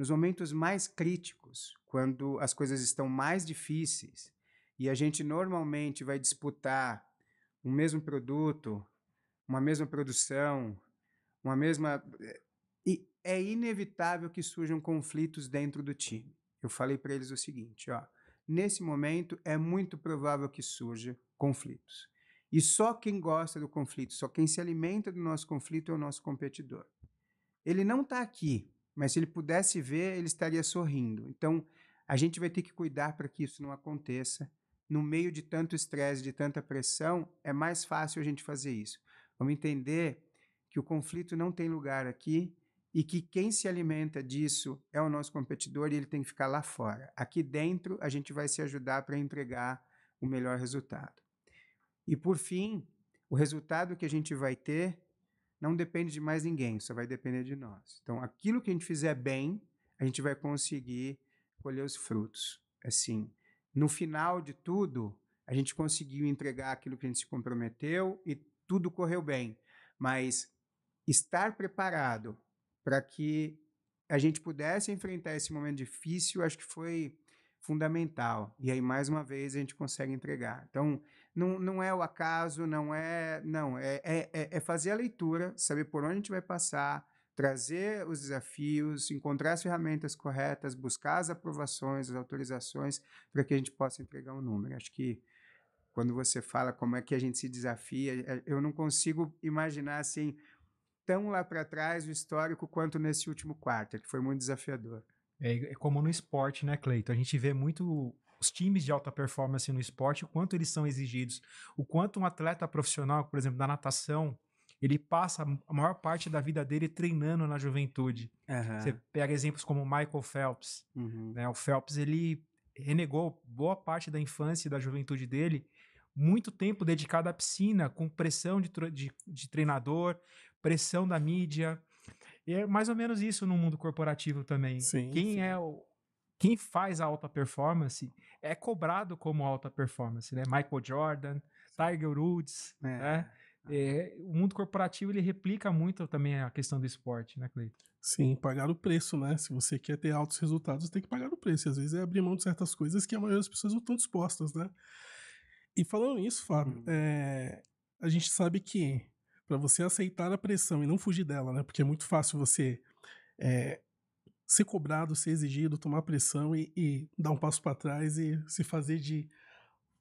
B: nos momentos mais críticos, quando as coisas estão mais difíceis e a gente normalmente vai disputar um mesmo produto, uma mesma produção, uma mesma. Eh, e é inevitável que surjam conflitos dentro do time. Eu falei para eles o seguinte: ó, nesse momento é muito provável que surjam conflitos. E só quem gosta do conflito, só quem se alimenta do nosso conflito é o nosso competidor. Ele não está aqui mas se ele pudesse ver, ele estaria sorrindo. Então, a gente vai ter que cuidar para que isso não aconteça. No meio de tanto estresse, de tanta pressão, é mais fácil a gente fazer isso. Vamos entender que o conflito não tem lugar aqui e que quem se alimenta disso é o nosso competidor e ele tem que ficar lá fora. Aqui dentro, a gente vai se ajudar para entregar o melhor resultado. E por fim, o resultado que a gente vai ter não depende de mais ninguém, só vai depender de nós. Então, aquilo que a gente fizer bem, a gente vai conseguir colher os frutos. Assim, no final de tudo, a gente conseguiu entregar aquilo que a gente se comprometeu e tudo correu bem. Mas estar preparado para que a gente pudesse enfrentar esse momento difícil, acho que foi fundamental. E aí, mais uma vez, a gente consegue entregar. Então, não, não é o acaso, não é. Não, é, é, é, é fazer a leitura, saber por onde a gente vai passar, trazer os desafios, encontrar as ferramentas corretas, buscar as aprovações, as autorizações, para que a gente possa entregar um número. Acho que quando você fala como é que a gente se desafia, é, eu não consigo imaginar assim tão lá para trás o histórico quanto nesse último quarto, que foi muito desafiador.
A: É, é como no esporte, né, Cleiton? A gente vê muito os times de alta performance no esporte, o quanto eles são exigidos, o quanto um atleta profissional, por exemplo, da natação, ele passa a maior parte da vida dele treinando na juventude. Uhum. Você pega exemplos como Michael Phelps. Uhum. Né? O Phelps, ele renegou boa parte da infância e da juventude dele, muito tempo dedicado à piscina, com pressão de, de, de treinador, pressão da mídia. E é mais ou menos isso no mundo corporativo também. Sim, Quem sim. é o, quem faz a alta performance é cobrado como alta performance, né? Michael Jordan, Tiger Woods, é. né? É. é, o mundo corporativo ele replica muito também a questão do esporte, né, Cleiton?
C: Sim, pagar o preço, né? Se você quer ter altos resultados, tem que pagar o preço. às vezes é abrir mão de certas coisas que a maioria das pessoas não estão dispostas, né? E falando nisso, Fábio, uhum. é, a gente sabe que para você aceitar a pressão e não fugir dela, né? Porque é muito fácil você é, ser cobrado, ser exigido, tomar pressão e, e dar um passo para trás e se fazer de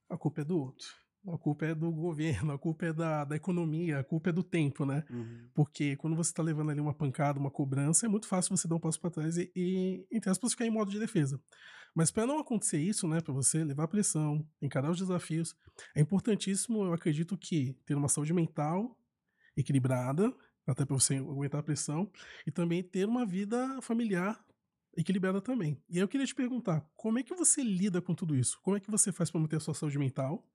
C: a culpa é do outro. A culpa é do governo, a culpa é da, da economia, a culpa é do tempo, né? Uhum. Porque quando você está levando ali uma pancada, uma cobrança, é muito fácil você dar um passo para trás e, e entre aspas, ficar em modo de defesa. Mas para não acontecer isso, né, para você levar pressão, encarar os desafios, é importantíssimo, eu acredito que ter uma saúde mental equilibrada, até para você aguentar a pressão e também ter uma vida familiar equilibrada também. E aí eu queria te perguntar, como é que você lida com tudo isso? Como é que você faz para manter a sua saúde mental,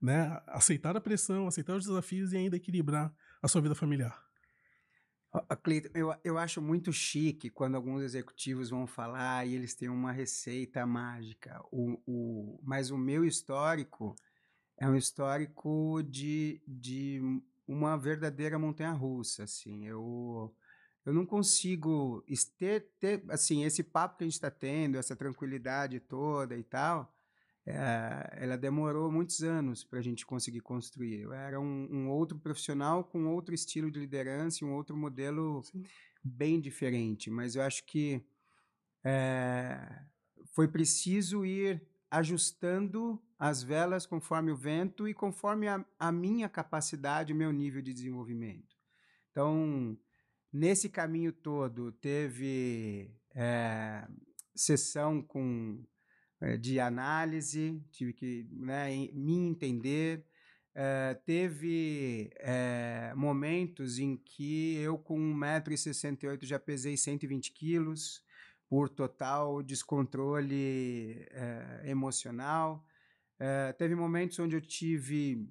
C: né? Aceitar a pressão, aceitar os desafios e ainda equilibrar a sua vida familiar?
B: Cleiton, eu, eu acho muito chique quando alguns executivos vão falar e eles têm uma receita mágica. O, o, mas o meu histórico é um histórico de, de uma verdadeira montanha russa, assim. Eu eu não consigo ter, ter assim esse papo que a gente está tendo, essa tranquilidade toda e tal. É, ela demorou muitos anos para a gente conseguir construir. Eu era um, um, outro profissional com outro estilo de liderança, um outro modelo Sim. bem diferente. Mas eu acho que é, foi preciso ir ajustando as velas conforme o vento e conforme a, a minha capacidade, o meu nível de desenvolvimento. Então, nesse caminho todo, teve é, sessão com, é, de análise, tive que né, me entender. É, teve é, momentos em que eu, com 1,68m, já pesei 120 quilos, por total descontrole é, emocional. É, teve momentos onde eu tive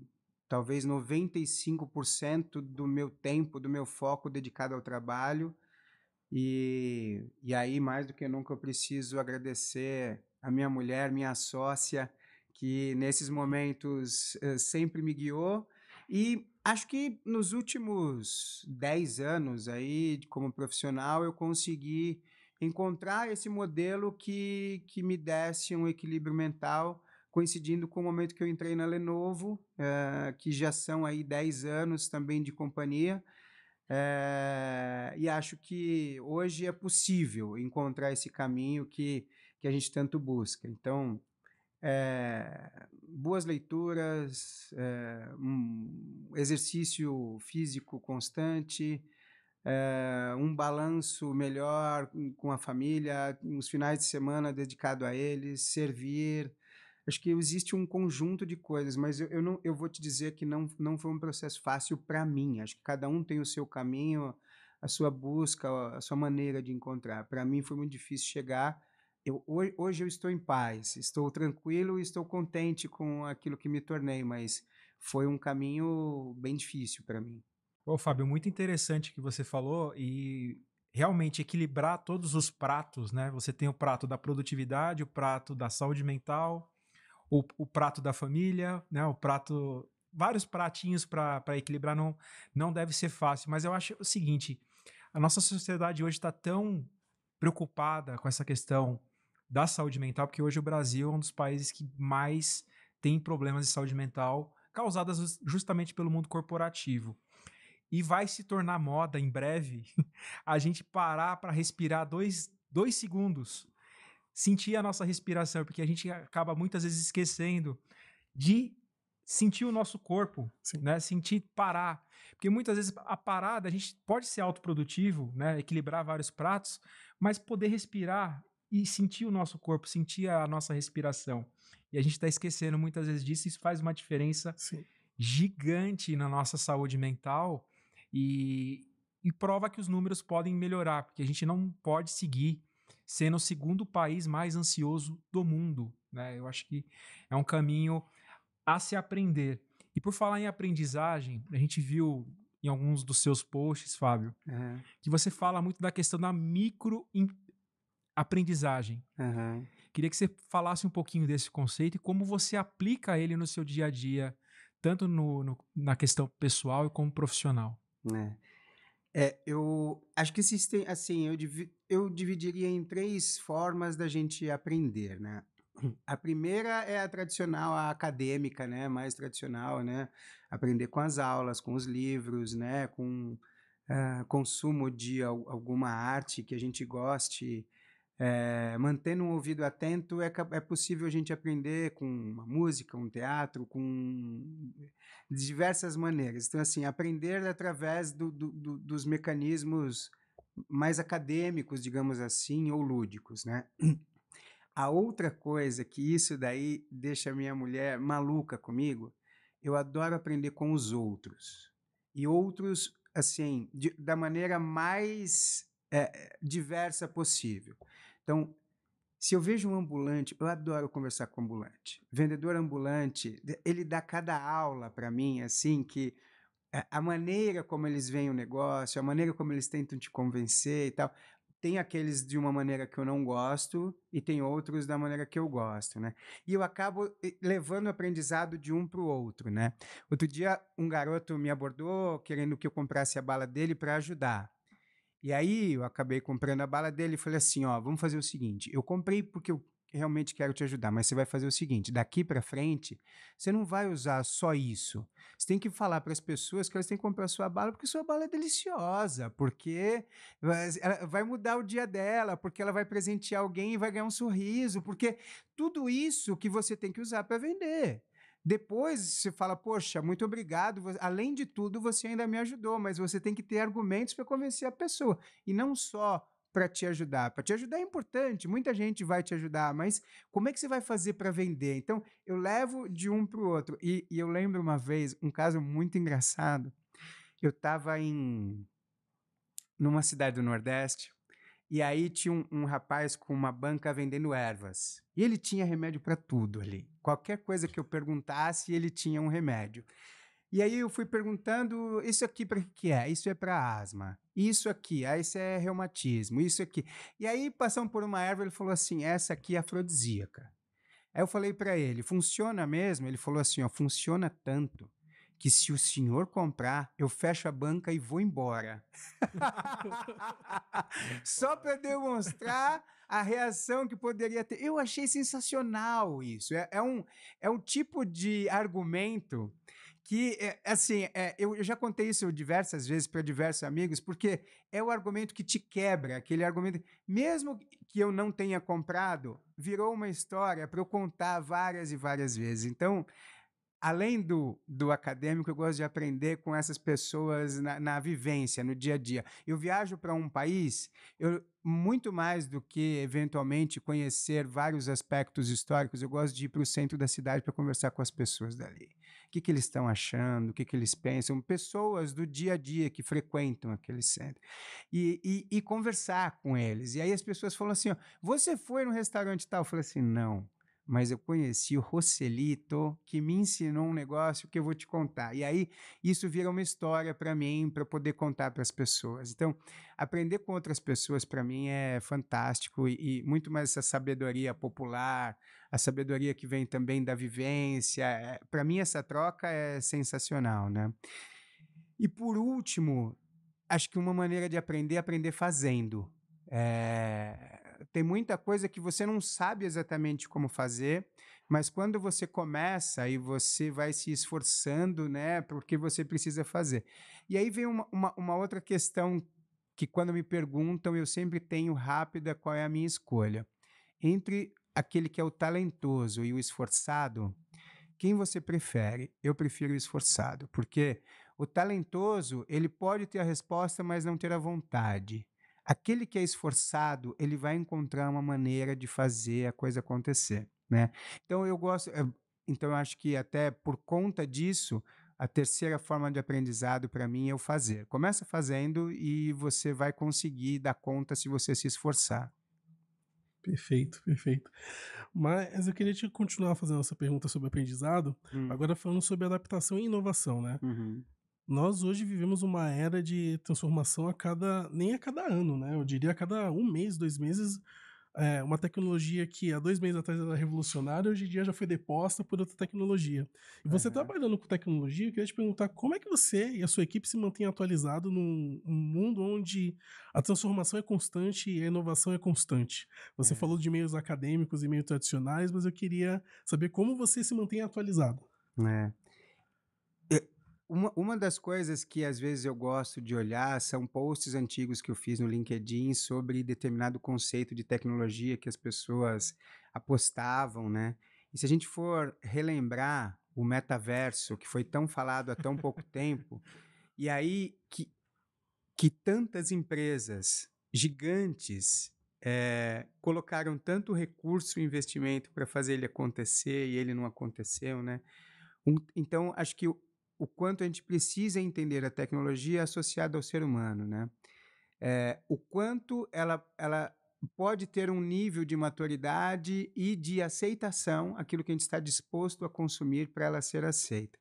B: talvez 95% do meu tempo, do meu foco dedicado ao trabalho. E, e aí, mais do que nunca, eu preciso agradecer a minha mulher, minha sócia, que nesses momentos eh, sempre me guiou. E acho que nos últimos 10 anos aí, como profissional, eu consegui encontrar esse modelo que, que me desse um equilíbrio mental coincidindo com o momento que eu entrei na Lenovo, é, que já são aí 10 anos também de companhia. É, e acho que hoje é possível encontrar esse caminho que, que a gente tanto busca. Então, é, boas leituras, é, um exercício físico constante, é, um balanço melhor com a família, uns finais de semana dedicado a eles, servir, Acho que existe um conjunto de coisas, mas eu, eu, não, eu vou te dizer que não, não foi um processo fácil para mim. Acho que cada um tem o seu caminho, a sua busca, a sua maneira de encontrar. Para mim foi muito difícil chegar. Eu, hoje, hoje eu estou em paz, estou tranquilo e estou contente com aquilo que me tornei, mas foi um caminho bem difícil para mim.
A: Ô, Fábio, muito interessante que você falou e realmente equilibrar todos os pratos, né? Você tem o prato da produtividade, o prato da saúde mental, o, o prato da família, né? O prato. Vários pratinhos para pra equilibrar não, não deve ser fácil. Mas eu acho o seguinte: a nossa sociedade hoje está tão preocupada com essa questão da saúde mental, porque hoje o Brasil é um dos países que mais tem problemas de saúde mental causadas justamente pelo mundo corporativo. E vai se tornar moda em breve a gente parar para respirar dois, dois segundos sentir a nossa respiração, porque a gente acaba muitas vezes esquecendo de sentir o nosso corpo, Sim. né? Sentir parar. Porque muitas vezes a parada, a gente pode ser autoprodutivo, né? Equilibrar vários pratos, mas poder respirar e sentir o nosso corpo, sentir a nossa respiração. E a gente está esquecendo muitas vezes disso, isso faz uma diferença Sim. gigante na nossa saúde mental e, e prova que os números podem melhorar, porque a gente não pode seguir sendo o segundo país mais ansioso do mundo. Né? Eu acho que é um caminho a se aprender. E por falar em aprendizagem, a gente viu em alguns dos seus posts, Fábio, uhum. que você fala muito da questão da micro aprendizagem. Uhum. Queria que você falasse um pouquinho desse conceito e como você aplica ele no seu dia a dia, tanto no, no na questão pessoal e como profissional. É. É, eu acho
B: que existem, assim, eu, eu dividiria em três formas da gente aprender, né? A primeira é a tradicional, a acadêmica, né? Mais tradicional, né? Aprender com as aulas, com os livros, né? Com uh, consumo de al alguma arte que a gente goste, é, mantendo um ouvido atento, é, é possível a gente aprender com uma música, um teatro, com eh, diversas maneiras. Então, assim, aprender através do, do, do, dos mecanismos mais acadêmicos, digamos assim, ou lúdicos, né? A outra coisa que isso daí deixa minha mulher maluca comigo, eu adoro aprender com os outros. E outros, assim, de, da maneira mais é, diversa possível. Então, se eu vejo um ambulante, eu adoro conversar com ambulante. Vendedor ambulante, ele dá cada aula para mim, assim, que a maneira como eles veem o negócio, a maneira como eles tentam te convencer e tal. Tem aqueles de uma maneira que eu não gosto e tem outros da maneira que eu gosto, né? E eu acabo levando o aprendizado de um para o outro, né? Outro dia, um garoto me abordou querendo que eu comprasse a bala dele para ajudar. E aí eu acabei comprando a bala dele e falei assim: ó, vamos fazer o seguinte, eu comprei porque eu realmente quero te ajudar, mas você vai fazer o seguinte: daqui para frente, você não vai usar só isso. Você tem que falar para as pessoas que elas têm que comprar sua bala porque sua bala é deliciosa, porque ela vai mudar o dia dela, porque ela vai presentear alguém e vai ganhar um sorriso, porque tudo isso que você tem que usar para vender. Depois você fala, poxa, muito obrigado. Além de tudo, você ainda me ajudou, mas você tem que ter argumentos para convencer a pessoa. E não só para te ajudar. Para te ajudar é importante, muita gente vai te ajudar, mas como é que você vai fazer para vender? Então, eu levo de um para o outro. E, e, eu lembro uma vez, um caso muito engraçado. Eu estava em. numa cidade do Nordeste, e aí tinha um, um, rapaz com uma banca vendendo ervas. E ele tinha remédio para tudo ali. Qualquer coisa que eu perguntasse, ele tinha um remédio. E aí eu fui perguntando: isso aqui para que é? Isso é para asma. Isso aqui, ah, isso é reumatismo, isso aqui. E aí passamos por uma erva, ele falou assim: essa aqui é afrodisíaca. Aí eu falei para ele: funciona mesmo? Ele falou assim: ó, funciona tanto que se o senhor comprar, eu fecho a banca e vou embora. Só para demonstrar a reação que poderia ter. Eu achei sensacional isso. É, é um, é um tipo de argumento que, é, assim, é, eu, eu já contei isso diversas vezes para diversos amigos, porque é o argumento que te quebra, aquele argumento. Mesmo que eu não tenha comprado, virou uma história para eu contar várias e várias vezes. Então, além do, do acadêmico, eu gosto de aprender com essas pessoas na, na vivência, no dia a dia. Eu viajo para um país, eu, muito mais do que eventualmente conhecer vários aspectos históricos, eu gosto de ir para o centro da cidade para conversar com as pessoas dali. O que, que eles estão achando, o que, que eles pensam, pessoas do dia a dia que frequentam aquele centro. E, e, e conversar com eles. E aí as pessoas falam assim: ó, você foi no restaurante tal? Eu falei assim: não mas eu conheci o Roselito, que me ensinou um negócio que eu vou te contar. E aí, isso vira uma história para mim, para poder contar para as pessoas. Então, aprender com outras pessoas, para mim, é fantástico e, e, muito mais essa sabedoria popular, a sabedoria que vem também da vivência. É, para mim, essa troca é sensacional, né? E por último, acho que uma maneira de aprender é aprender fazendo. É, tem muita coisa que você não sabe exatamente como fazer, mas quando você começa e você vai se esforçando, né, porque você precisa fazer. E aí vem uma, uma, uma outra questão que, quando me perguntam, eu sempre tenho rápida qual é a minha escolha. Entre aquele que é o talentoso e o esforçado, quem você prefere? Eu prefiro o esforçado, porque o talentoso, ele pode ter a resposta, mas não ter a vontade aquele que é esforçado, ele vai encontrar uma maneira de fazer a coisa acontecer, né? Então eu gosto, eh, então eu acho que até por conta disso, a terceira forma de aprendizado para mim é o fazer. Começa fazendo e você vai conseguir dar conta se você se esforçar.
C: Perfeito, perfeito. Mas eu queria te continuar fazendo essa pergunta sobre aprendizado, hum. agora falando sobre adaptação e inovação, né? Uhum. Nós hoje vivemos uma era de transformação a cada, nem a cada ano, né? Eu diria a cada um mês, dois meses, é, uma tecnologia que há dois meses atrás era revolucionária, hoje em dia já foi deposta por outra tecnologia. E você uhum. trabalhando com tecnologia, eu queria te perguntar como é que você e a sua equipe se mantêm atualizado num, num mundo onde a transformação é constante e a inovação é constante. Você uhum. falou de meios acadêmicos e meios tradicionais, mas eu
B: queria saber
C: como você se
B: mantém atualizado. É. Uma, uma das coisas que às vezes eu gosto de olhar são posts antigos que eu fiz no LinkedIn sobre determinado conceito de tecnologia que as pessoas apostavam, né? E se a gente for relembrar o metaverso, que foi tão falado há tão pouco tempo, e aí que, que tantas empresas gigantes é, colocaram tanto recurso e investimento para fazer ele acontecer e ele não aconteceu, né? Um, então, acho que o quanto a gente precisa entender a tecnologia associada ao ser humano, né? É, o quanto ela, ela pode ter um nível de maturidade e de aceitação aquilo que a gente está disposto a consumir para ela ser aceita.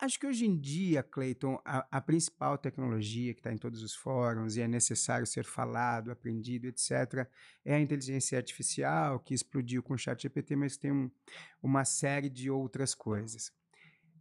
B: Acho que hoje em dia, Clayton, a, a principal tecnologia que está em todos os fóruns e é necessário ser falado, aprendido, etc., é a inteligência artificial, que explodiu com o ChatGPT, mas tem um, uma série de outras coisas.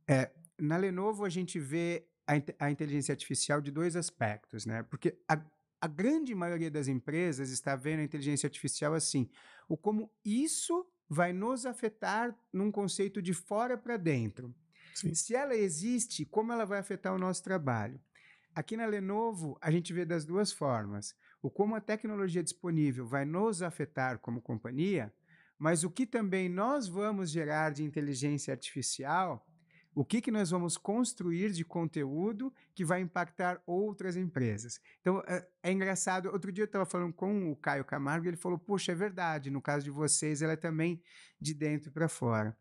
B: É, na Lenovo a gente vê a, a inteligência artificial de dois aspectos, né? Porque a, a grande maioria das empresas está vendo a inteligência artificial assim, o como isso vai nos afetar num conceito de fora para dentro. Sim. Se ela existe, como ela vai afetar o nosso trabalho? Aqui na Lenovo, a gente vê das duas formas: o como a tecnologia disponível vai nos afetar como companhia, mas o que também nós vamos gerar de inteligência artificial o que, que nós vamos construir de conteúdo que vai impactar outras empresas? Então, é, é engraçado. Outro dia eu estava falando com o Caio Camargo e ele falou: Poxa, é verdade, no caso de vocês, ela é também de dentro para fora.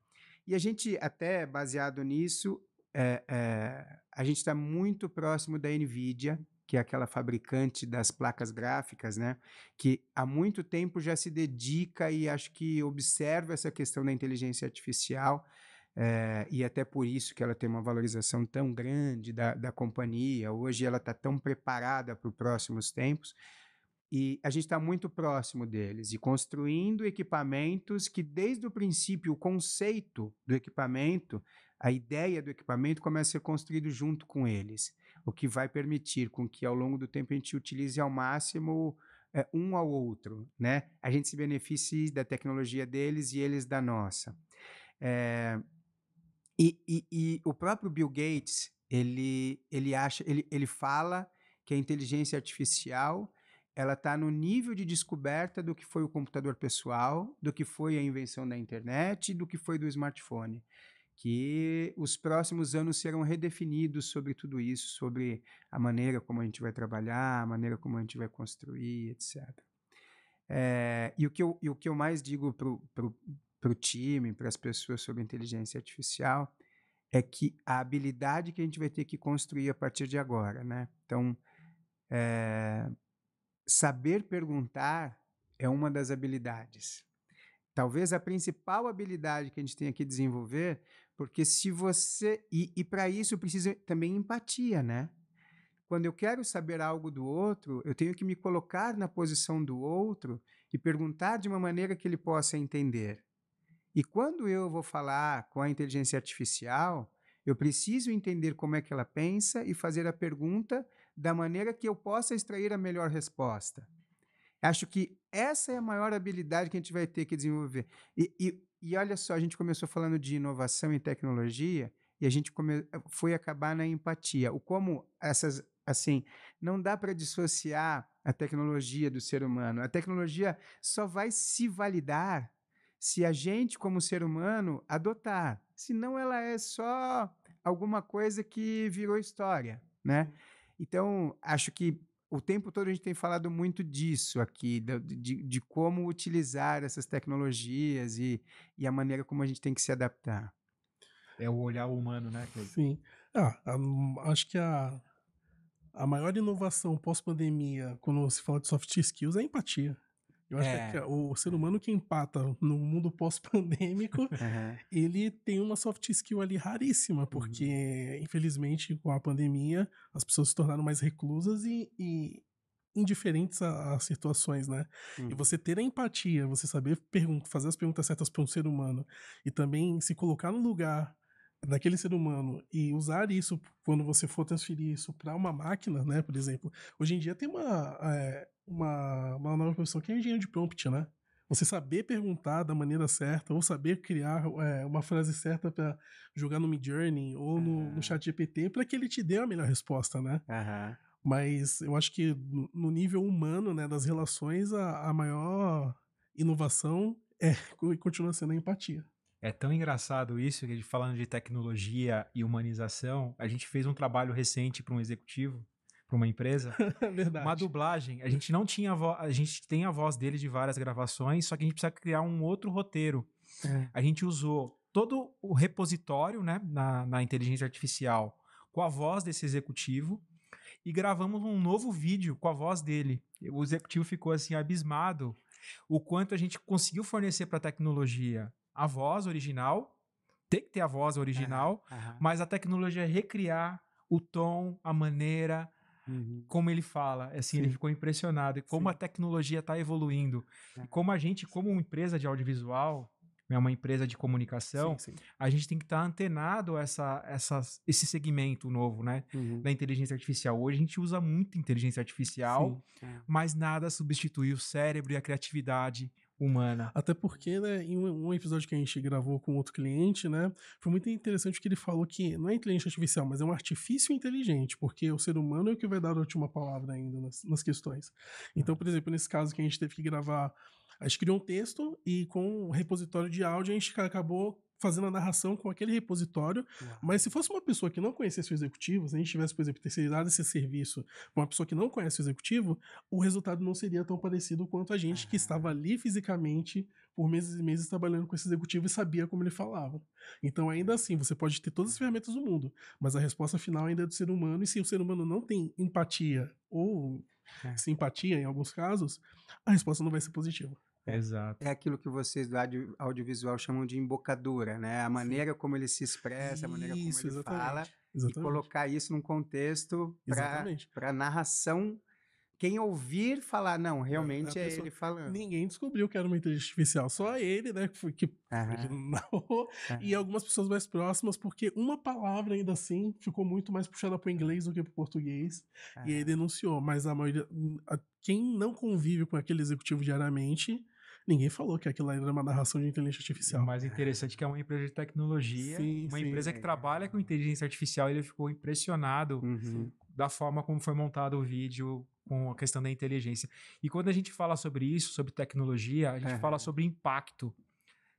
B: E a gente, até baseado nisso, é, é, a gente está muito próximo da NVIDIA, que é aquela fabricante das placas gráficas, né? Que há muito tempo já se dedica e acho que observa essa questão da inteligência artificial. É, e até por isso que ela tem uma valorização tão grande da, da companhia. Hoje ela está tão preparada para os próximos tempos. E a gente está muito próximo deles e construindo equipamentos que, desde o princípio, o conceito do equipamento, a ideia do equipamento começa a ser construído junto com eles, o que vai permitir com que, ao longo do tempo, a gente utilize ao máximo é, um ao outro, né? A gente se beneficie da tecnologia deles e eles da nossa. É, e, e, e o próprio Bill Gates, ele, ele acha, ele, ele fala que a inteligência artificial ela está no nível de descoberta do que foi o computador pessoal, do que foi a invenção da internet, do que foi do smartphone. Que os próximos anos serão redefinidos sobre tudo isso, sobre a maneira como a gente vai trabalhar, a maneira como a gente vai construir, etc. É, eh, e, o que eu, e o que eu mais digo para o time, para as pessoas sobre inteligência artificial, é que a habilidade que a gente vai ter que construir a partir de agora, né? Então, é, saber perguntar é uma das habilidades. Talvez a principal habilidade que a gente tenha que desenvolver, porque se você. E, e para isso precisa também empatia, né? Quando eu quero saber algo do outro, eu tenho que me colocar na posição do outro e perguntar de uma maneira que ele possa entender. E quando eu vou falar com a inteligência artificial, eu preciso entender como é que ela pensa e fazer a pergunta da maneira que eu possa extrair a melhor resposta. Acho que essa é a maior habilidade que a gente vai ter que desenvolver. E, e, e olha só, a gente começou falando de inovação e tecnologia e a gente come, foi acabar na empatia. O como essas, assim, não dá para dissociar a tecnologia do ser humano. A tecnologia só vai se validar se a gente, como ser humano, adotar. Senão ela é só alguma coisa que virou história, né? Uhum. Então, acho que o tempo todo a gente tem falado muito disso aqui, de, de como utilizar essas tecnologias e, e a maneira como a gente tem que se adaptar. É o olhar humano,
C: né? Sim. Ah, a, acho que a, a maior inovação pós-pandemia, quando se fala de soft skills, é a empatia. Eu acho é, é. que é o ser humano que empata no mundo pós-pandêmico, uhum. ele tem uma soft skill ali raríssima, porque, uhum. infelizmente, com a pandemia, as pessoas se tornaram mais reclusas e, e indiferentes às situações, né? Uhum. E você ter a empatia, você saber fazer as perguntas certas para um ser humano e também se colocar no lugar daquele ser humano e usar isso quando você for transferir isso para uma máquina, né? Por exemplo, hoje em dia tem uma, é, uma, uma nova profissão que é engenheiro de prompt, né? Você saber perguntar da maneira certa ou saber criar é, uma frase certa para jogar no Midjourney ou no, uhum. no ah. chat GPT para que ele te dê a melhor resposta, né? Uhum. Mas eu acho que no nível humano, né, das relações, a, a maior inovação é e continua sendo a
A: empatia. É tão engraçado isso que a gente falando de tecnologia e humanização, a gente fez um trabalho recente para um executivo, para uma empresa, uma dublagem. A gente não tinha a gente tem a voz dele de várias gravações, só que a gente precisa criar um outro roteiro. É. A gente usou todo o repositório, né, na, na inteligência artificial, com a voz desse executivo e gravamos um novo vídeo com a voz dele. O executivo ficou assim abismado o quanto a gente conseguiu fornecer para a tecnologia a voz original, tem que ter a voz original, uhum. mas a tecnologia é recriar o tom, a maneira, Uhum. como ele fala. É assim, Sim. ele ficou impressionado. E como Sim. a tecnologia está evoluindo. É. e Como a gente, como uma empresa de audiovisual, é uma empresa de comunicação, sim, sim. a gente tem que estar tá antenado a essa, essa, esse segmento novo, né? Uhum. Da inteligência artificial. Hoje a gente usa muito inteligência artificial, sim, é. mas nada substitui o cérebro e a criatividade, humana. Até porque, né, em um episódio
C: que a gente gravou com outro cliente, né, foi muito interessante que ele falou que não é inteligência artificial, mas é um artifício inteligente, porque o ser humano é o que vai dar a última palavra ainda nas, nas questões. Então, por exemplo, nesse caso que a gente teve que gravar, a gente criou um texto e com o um repositório de áudio a gente acabou fazendo a narração com aquele repositório, Uau. mas se fosse uma pessoa que não conhecesse o executivo, se a gente tivesse, por exemplo, terceirizado esse serviço para uma pessoa que não conhece o executivo, o resultado não seria tão parecido quanto a gente que ah. estava ali fisicamente por meses e meses trabalhando com esse executivo e sabia como ele falava. Então, ainda hum. assim, você pode ter todas as ferramentas do mundo, mas a resposta final ainda é do ser humano, e se o ser humano não tem empatia ou é. simpatia em alguns casos, a resposta não vai ser positiva.
B: É, Exato. É aquilo que vocês do audio, audiovisual chamam de embocadura, né? A maneira Sim. como ele se expressa, isso, a maneira como ele exatamente. fala. Exatamente. E colocar isso num contexto para narração quem ouvir falar, não, é, realmente é, pessoa, ele
C: falando. Ninguém descobriu que era uma inteligência artificial, só é. ele, né? Que, que e algumas pessoas mais próximas, porque uma palavra ainda assim ficou muito mais puxada para o inglês do que para o português, e ele denunciou, mas a maioria. A, quem não convive com aquele executivo diariamente Ninguém falou que aquilo era uma narração de inteligência artificial.
A: O mais interessante é que é uma empresa de tecnologia, sim, uma sim, empresa que trabalha com inteligência artificial, ele ficou impressionado uhum. da forma como foi montado o vídeo, com a questão da inteligência. E quando a gente fala sobre isso, sobre tecnologia, a gente é. fala sobre impacto.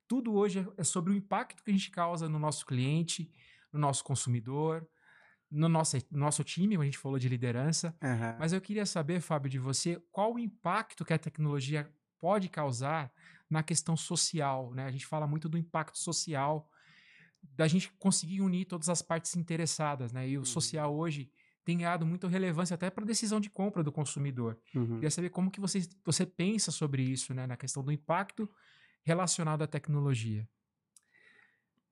A: Tudo hoje é sobre o impacto que a gente causa no nosso cliente, no nosso consumidor, no nosso, nosso time, a gente falou de liderança. Uhum. Mas eu queria saber, Fábio, de você, qual o impacto que a tecnologia pode causar na questão social. Né? A gente fala muito do impacto social, da gente conseguir unir todas as partes interessadas. Né? E o uhum. social hoje tem ganhado muita relevância até para a decisão de compra do consumidor. Uhum. Queria saber como que você, você pensa sobre isso, né? na questão do impacto relacionado à tecnologia.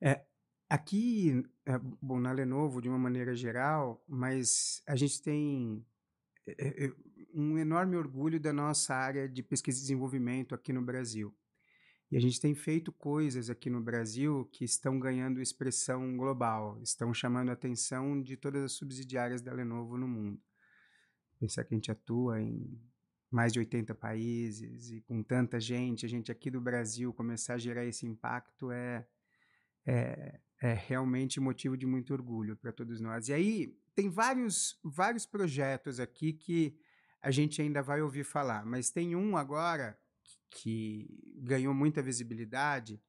B: É, aqui, é, bom, na Lenovo, de uma maneira geral, mas a gente tem... É, é um enorme orgulho da nossa área de pesquisa e desenvolvimento aqui no Brasil. E a gente tem feito coisas aqui no Brasil que estão ganhando expressão global, estão chamando a atenção de todas as subsidiárias da Lenovo no mundo. Pensar que a gente atua em mais de 80 países e com tanta gente, a gente aqui do Brasil começar a gerar esse impacto é, é, é realmente motivo de muito orgulho para todos nós. E aí tem vários, vários projetos aqui que a gente ainda vai ouvir falar. Mas tem um agora que ganhou muita visibilidade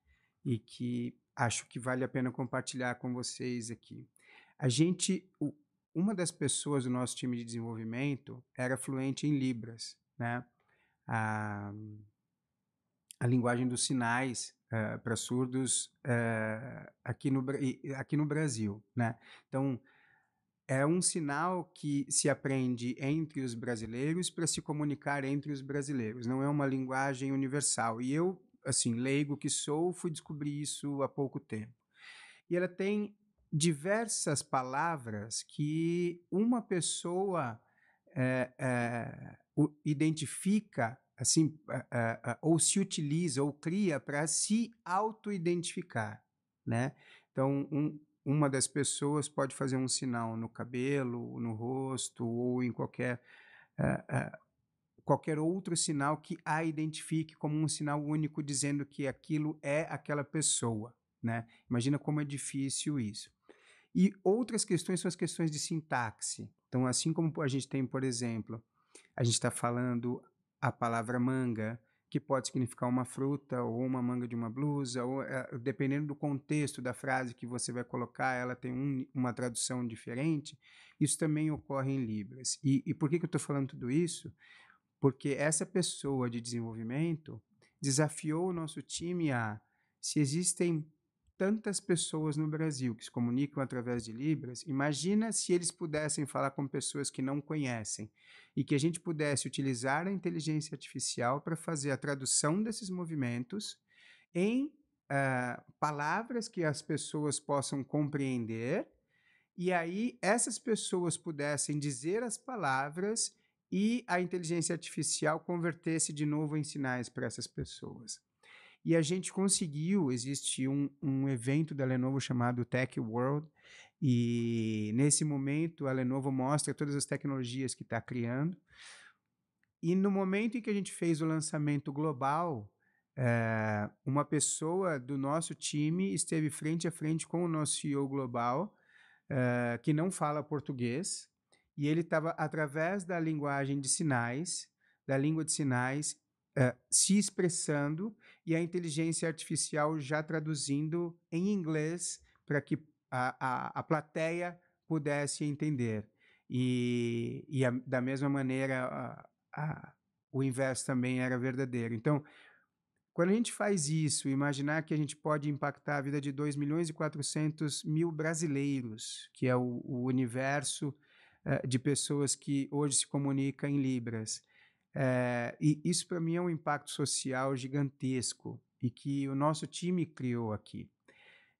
B: e que acho que vale a pena compartilhar com vocês aqui. A gente, uma das pessoas do nosso time de desenvolvimento era fluente em Libras, né? A, a linguagem dos sinais uh, para surdos uh, aqui, no, aqui no Brasil, né? Então, é um sinal que se aprende entre os brasileiros para se comunicar entre os brasileiros, não é uma linguagem universal. E eu, assim, leigo que sou, fui descobrir isso há pouco tempo. E ela tem diversas palavras que uma pessoa é, é, identifica assim é, ou se utiliza ou cria para se auto-identificar, né? Então, um, uma das pessoas pode fazer um sinal no cabelo, no rosto ou em qualquer, uh, uh, qualquer outro sinal que a identifique como um sinal único dizendo que aquilo é aquela pessoa. Né? Imagina como é difícil isso. E outras questões são as questões de sintaxe. Então, assim como a gente tem, por exemplo, a gente está falando a palavra manga, que pode significar uma fruta ou uma manga de uma blusa, ou eh, dependendo do contexto da frase que você vai colocar, ela tem um, uma tradução diferente. Isso também ocorre em Libras. E, e por que, que eu estou falando tudo isso? Porque essa pessoa de desenvolvimento desafiou o nosso time a se existem tantas pessoas no Brasil que se comunicam através de Libras, imagina se eles pudessem falar com pessoas que não conhecem e que a gente pudesse utilizar a inteligência artificial para fazer a tradução desses movimentos em uh, palavras que as pessoas possam compreender e aí essas pessoas pudessem dizer as palavras e a inteligência artificial convertesse de novo em sinais para essas pessoas. E a gente conseguiu, existe um, um evento da Lenovo chamado Tech World, e nesse momento a Lenovo mostra todas as tecnologias que está criando. E no momento em que a gente fez o lançamento global, é, uma pessoa do nosso time esteve frente a frente com o nosso CEO global, é, que não fala português, e ele estava, através da linguagem de sinais, da língua de sinais, eh, se expressando e a inteligência artificial já traduzindo em inglês para que a, a, a plateia pudesse entender. E, e a, da mesma maneira, a, a, o inverso também era verdadeiro. Então, quando a gente faz isso, imaginar que a gente pode impactar a vida de 2 milhões e 400 mil brasileiros, que é o, o universo uh, de pessoas que hoje se comunica em Libras, é, e isso para mim é um impacto social gigantesco e que o nosso time criou aqui.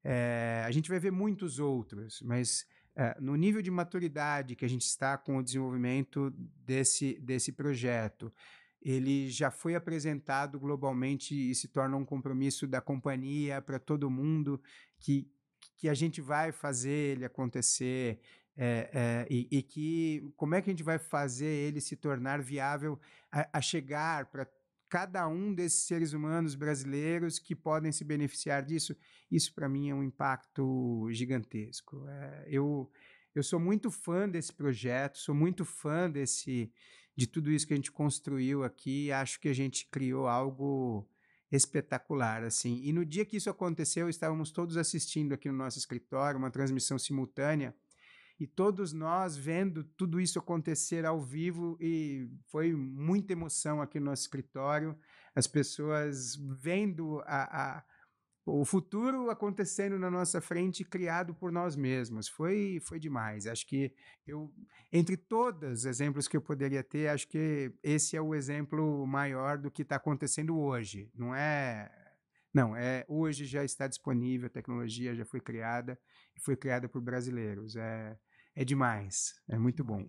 B: É, a gente vai ver muitos outros, mas é, no nível de maturidade que a gente está com o desenvolvimento desse, desse projeto, ele já foi apresentado globalmente e se torna um compromisso da companhia para todo mundo que, que a gente vai fazer ele acontecer é, é, e, e, que como é que a gente vai fazer ele se tornar viável a, a chegar para cada um desses seres humanos brasileiros que podem se beneficiar disso? Isso para mim é um impacto gigantesco. É, eu eu sou muito fã desse projeto, sou muito fã desse de tudo isso que a gente construiu aqui. Acho que a gente criou algo espetacular, assim. E no dia que isso aconteceu, estávamos todos assistindo aqui no nosso escritório uma transmissão simultânea e todos nós vendo tudo isso acontecer ao vivo e foi muita emoção aqui no nosso escritório, as pessoas vendo a, a o futuro acontecendo na nossa frente, criado por nós mesmos. Foi, foi demais. Acho que eu, entre todos os exemplos que eu poderia ter, acho que esse é o exemplo maior do que está acontecendo hoje. Não é. Não, é hoje já está disponível, a tecnologia já foi criada e foi criada por brasileiros. É, é demais.
C: É muito bom.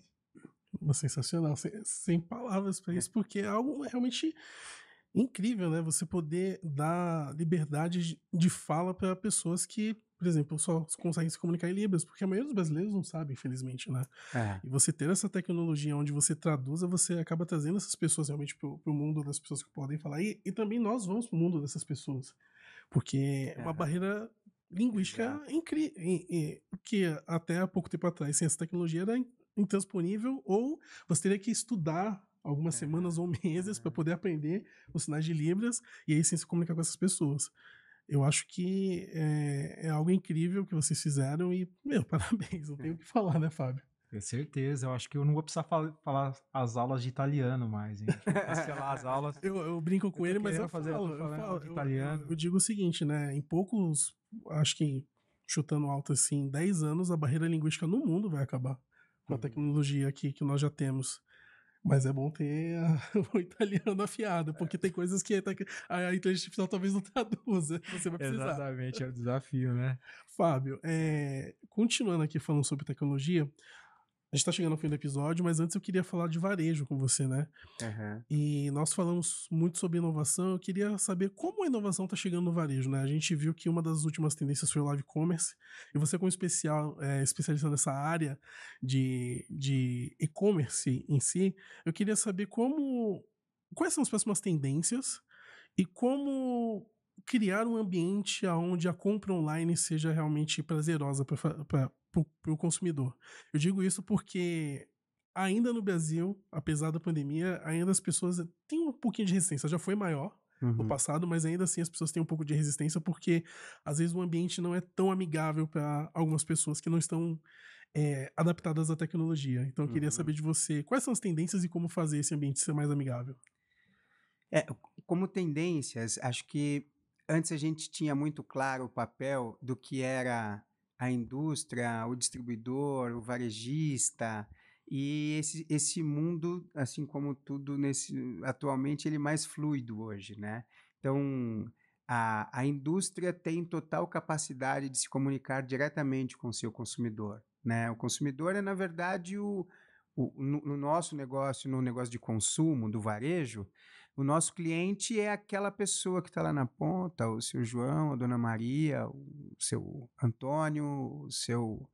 C: Sensacional. Sem, sem
B: palavras para é. isso, porque é
C: algo realmente incrível, né? Você poder dar liberdade de fala para pessoas que, por exemplo, só conseguem se comunicar em Libras, porque a maioria dos brasileiros não sabe, infelizmente, né? É. E você ter essa tecnologia onde você traduza, você acaba trazendo essas pessoas realmente para o mundo das pessoas que podem falar, e, e também nós vamos para o mundo dessas pessoas. Porque é uma barreira linguística incrível. Que até há pouco tempo atrás, sem essa tecnologia era intransponível, ou você teria que estudar algumas é. semanas ou ah, meses é. para poder aprender os sinais de Libras e aí sim se comunicar com essas pessoas. Eu acho que eh, é, algo incrível que vocês fizeram e, meu, parabéns, não tenho é. o que falar, né, Fábio?
A: Com certeza, eu acho que eu não vou precisar fal falar as aulas de italiano mais, hein?
C: Cancelar as aulas. eu, eu, brinco com eu ele, mas eu fazer falo, eu falo de
A: italiano. Eu, eu digo o seguinte, né? Em
C: poucos, acho que chutando alto assim, 10 anos, a barreira linguística no mundo vai acabar com a uhum. tecnologia aqui que nós já temos. Mas é bom ter a, o italiano afiado, é. porque é. tem coisas que tá, a, inteligência artificial talvez não traduza. Né, você vai precisar. Exatamente, é o desafio, né? Fábio, é, continuando aqui falando sobre tecnologia, a gente tá chegando ao fim do episódio, mas antes eu queria falar de varejo com você, né? Uhum. E nós falamos muito sobre inovação. Eu queria saber como a inovação tá chegando no varejo, né? A gente viu que uma das últimas tendências foi o live commerce. E você, como especial, é, especialista nessa área de, de e-commerce em si, eu queria saber como. Quais são as próximas tendências e como criar um ambiente onde a compra online seja realmente prazerosa para para o consumidor. Eu digo isso porque ainda no Brasil, apesar da pandemia, ainda as pessoas têm um pouquinho de resistência. Já foi maior uhum. no passado, mas ainda assim as pessoas têm um pouco de resistência porque às vezes o ambiente não é tão amigável para algumas pessoas que não estão é, adaptadas à tecnologia. Então eu queria uhum. saber de você quais são as tendências e como fazer esse ambiente ser mais amigável.
B: É, como tendências, acho que antes a gente tinha muito claro o papel do que era a indústria, o distribuidor, o varejista e esse, esse mundo, assim como tudo nesse atualmente, ele é mais fluido hoje, né? Então a, a indústria tem total capacidade de se comunicar diretamente com o seu consumidor, né? O consumidor é na verdade o, o no, no nosso negócio, no negócio de consumo do varejo, o nosso cliente é aquela pessoa que está lá na ponta, o seu João, a dona Maria, o seu Antônio, o seu